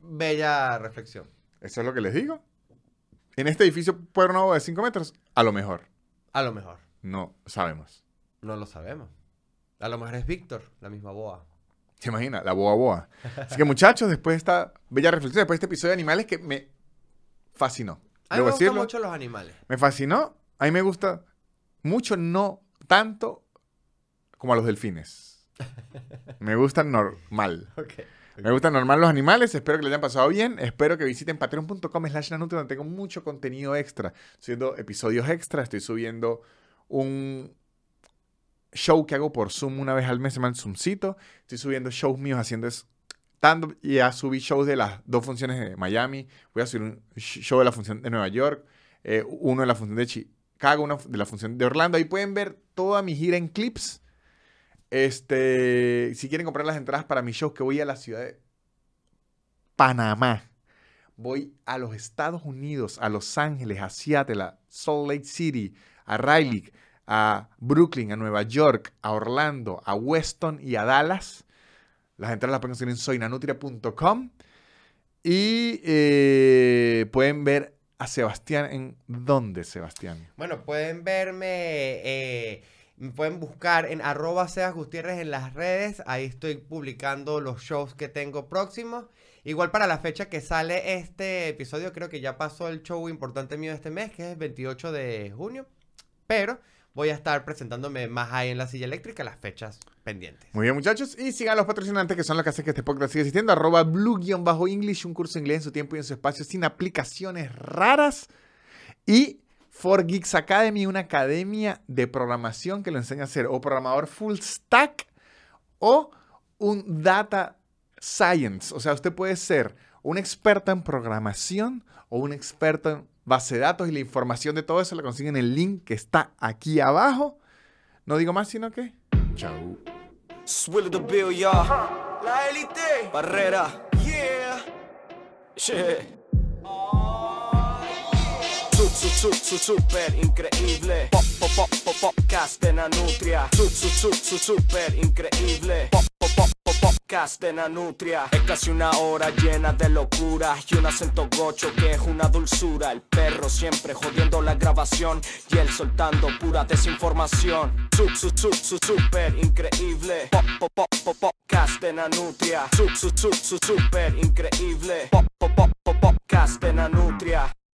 Bella reflexión. Eso es lo que les digo. En este edificio puede haber una boa de 5 metros, a lo mejor. A lo mejor. No sabemos. No lo sabemos. A lo mejor es Víctor, la misma boa. ¿Se imagina? La boa boa. Así que muchachos, después de esta bella reflexión, después de este episodio de animales que me fascinó. A mí me gustan mucho los animales. Me fascinó. A mí me gusta mucho, no tanto como a los delfines. Me gustan normal. Me gustan normal los animales. Espero que les hayan pasado bien. Espero que visiten patreon.com slash donde tengo mucho contenido extra. Estoy subiendo episodios extra. Estoy subiendo un show que hago por Zoom una vez al mes. Se llama el Zoomcito. Estoy subiendo shows míos haciendo stand Ya subí shows de las dos funciones de Miami. Voy a subir un show de la función de Nueva York. Eh, uno de la función de Chicago. Uno de la función de Orlando. Ahí pueden ver toda mi gira en clips este, si quieren comprar las entradas para mi show que voy a la ciudad de Panamá. Voy a los Estados Unidos, a Los Ángeles, a Seattle, a Salt Lake City, a Raleigh, a Brooklyn, a Nueva York, a Orlando, a Weston y a Dallas. Las entradas las pueden conseguir en soynanutria.com. Y eh, pueden ver a Sebastián en dónde, Sebastián. Bueno, pueden verme. Eh, pueden buscar en arroba Seas Gutiérrez en las redes. Ahí estoy publicando los shows que tengo próximos. Igual para la fecha que sale este episodio, creo que ya pasó el show importante mío de este mes, que es el 28 de junio. Pero voy a estar presentándome más ahí en la silla eléctrica las fechas pendientes. Muy bien, muchachos. Y sigan los patrocinantes que son los que hacen que este podcast siga existiendo. Arroba blue-english, un curso inglés en su tiempo y en su espacio, sin aplicaciones raras. Y For Geeks Academy, una academia de programación que lo enseña a ser o programador full stack o un data science. O sea, usted puede ser un experto en programación o un experto en base de datos y la información de todo eso la consigue en el link que está aquí abajo. No digo más, sino que. Chau. La élite. Barrera. Yeah su, su, su, super increíble. Pop, pop, pop, pop, podcast de Nutria. Su, su, su, super increíble. Pop, pop, pop, pop, podcast de Nutria. Es casi una hora llena de locura y un acento gocho que es una dulzura. El perro siempre jodiendo la grabación y él soltando pura desinformación. Su, su, su, super increíble. Pop, pop, pop, pop, podcast de Nutria. Su, su, su, su, super increíble. Pop, pop, pop, podcast castena nutria